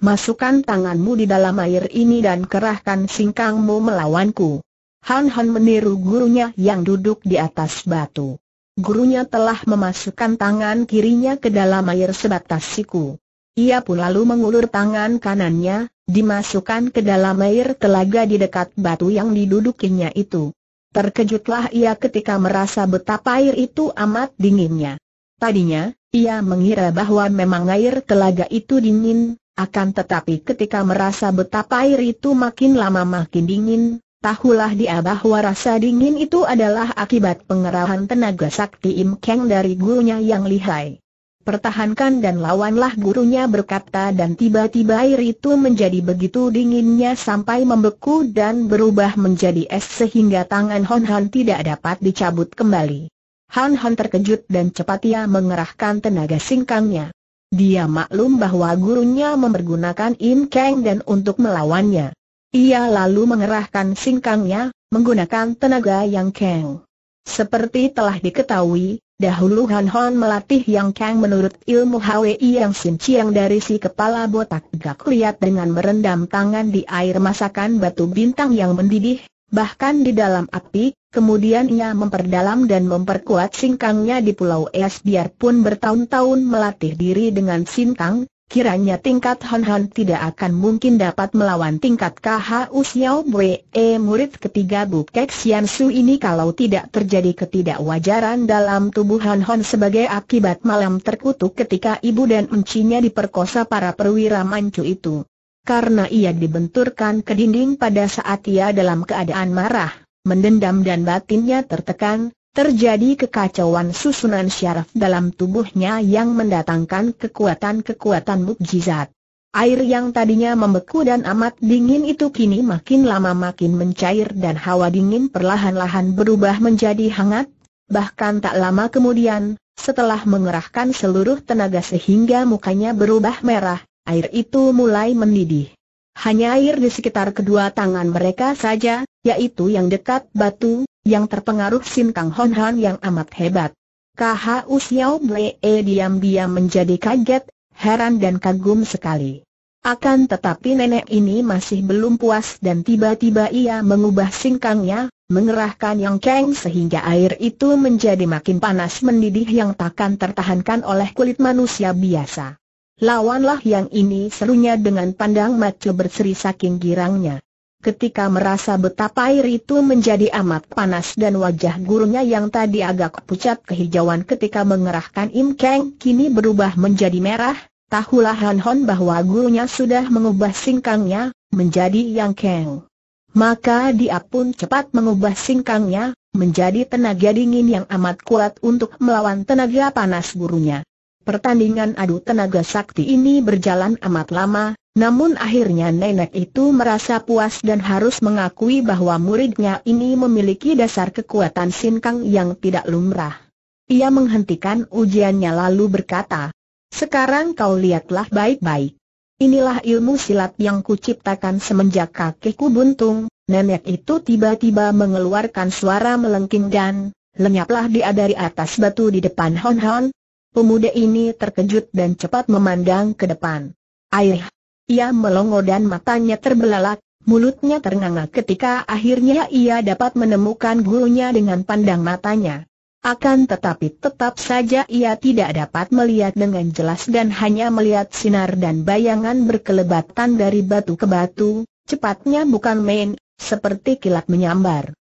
Masukkan tanganmu di dalam air ini dan kerahkan singkangmu melawanku. Han Han meniru gurunya yang duduk di atas batu gurunya telah memasukkan tangan kirinya ke dalam air sebatas siku. Ia pun lalu mengulur tangan kanannya, dimasukkan ke dalam air telaga di dekat batu yang didudukinya itu. Terkejutlah ia ketika merasa betapa air itu amat dinginnya. Tadinya, ia mengira bahwa memang air telaga itu dingin, akan tetapi ketika merasa betapa air itu makin lama makin dingin, Tahulah dia bahwa rasa dingin itu adalah akibat pengerahan tenaga sakti Im Kang dari gurunya yang lihai. Pertahankan dan lawanlah gurunya berkata dan tiba-tiba air itu menjadi begitu dinginnya sampai membeku dan berubah menjadi es sehingga tangan Hon Han tidak dapat dicabut kembali. Han Han terkejut dan cepat ia mengerahkan tenaga singkangnya. Dia maklum bahwa gurunya mempergunakan Im Kang dan untuk melawannya. Ia lalu mengerahkan singkangnya, menggunakan tenaga yang Kang. Seperti telah diketahui, dahulu Han Hon melatih yang Kang menurut ilmu Hwi yang sinciang dari si kepala botak gak liat dengan merendam tangan di air masakan batu bintang yang mendidih, bahkan di dalam api, kemudian ia memperdalam dan memperkuat singkangnya di Pulau Es biarpun bertahun-tahun melatih diri dengan singkang, Kiranya tingkat Hon Hon tidak akan mungkin dapat melawan tingkat KH Xiao Bwe, e, murid ketiga Bukek Sian Su ini kalau tidak terjadi ketidakwajaran dalam tubuh Hon Hon sebagai akibat malam terkutuk ketika ibu dan mencinya diperkosa para perwira mancu itu. Karena ia dibenturkan ke dinding pada saat ia dalam keadaan marah, mendendam dan batinnya tertekan, Terjadi kekacauan susunan syaraf dalam tubuhnya yang mendatangkan kekuatan-kekuatan mukjizat. Air yang tadinya membeku dan amat dingin itu kini makin lama makin mencair dan hawa dingin perlahan-lahan berubah menjadi hangat. Bahkan tak lama kemudian, setelah mengerahkan seluruh tenaga sehingga mukanya berubah merah, air itu mulai mendidih. Hanya air di sekitar kedua tangan mereka saja, yaitu yang dekat batu, yang terpengaruh Sim Kang Hon Han yang amat hebat. KHU Xiao Blee diam-diam menjadi kaget, heran dan kagum sekali. Akan tetapi nenek ini masih belum puas dan tiba-tiba ia mengubah singkangnya, mengerahkan yang keng sehingga air itu menjadi makin panas mendidih yang takkan tertahankan oleh kulit manusia biasa. Lawanlah yang ini serunya dengan pandang mata berseri saking girangnya ketika merasa betapa air itu menjadi amat panas dan wajah gurunya yang tadi agak pucat kehijauan ketika mengerahkan Im Kang kini berubah menjadi merah, tahulah Han Hon bahwa gurunya sudah mengubah singkangnya menjadi Yang Kang. Maka dia pun cepat mengubah singkangnya menjadi tenaga dingin yang amat kuat untuk melawan tenaga panas gurunya. Pertandingan adu tenaga sakti ini berjalan amat lama, namun akhirnya nenek itu merasa puas dan harus mengakui bahwa muridnya ini memiliki dasar kekuatan sinkang yang tidak lumrah. Ia menghentikan ujiannya lalu berkata, sekarang kau lihatlah baik-baik. Inilah ilmu silat yang kuciptakan semenjak kakekku buntung, nenek itu tiba-tiba mengeluarkan suara melengking dan lenyaplah dia dari atas batu di depan Hon Hon. Pemuda ini terkejut dan cepat memandang ke depan. Ayah! Ia melongo dan matanya terbelalak, mulutnya ternganga ketika akhirnya ia dapat menemukan gurunya dengan pandang matanya. Akan tetapi tetap saja ia tidak dapat melihat dengan jelas dan hanya melihat sinar dan bayangan berkelebatan dari batu ke batu, cepatnya bukan main, seperti kilat menyambar.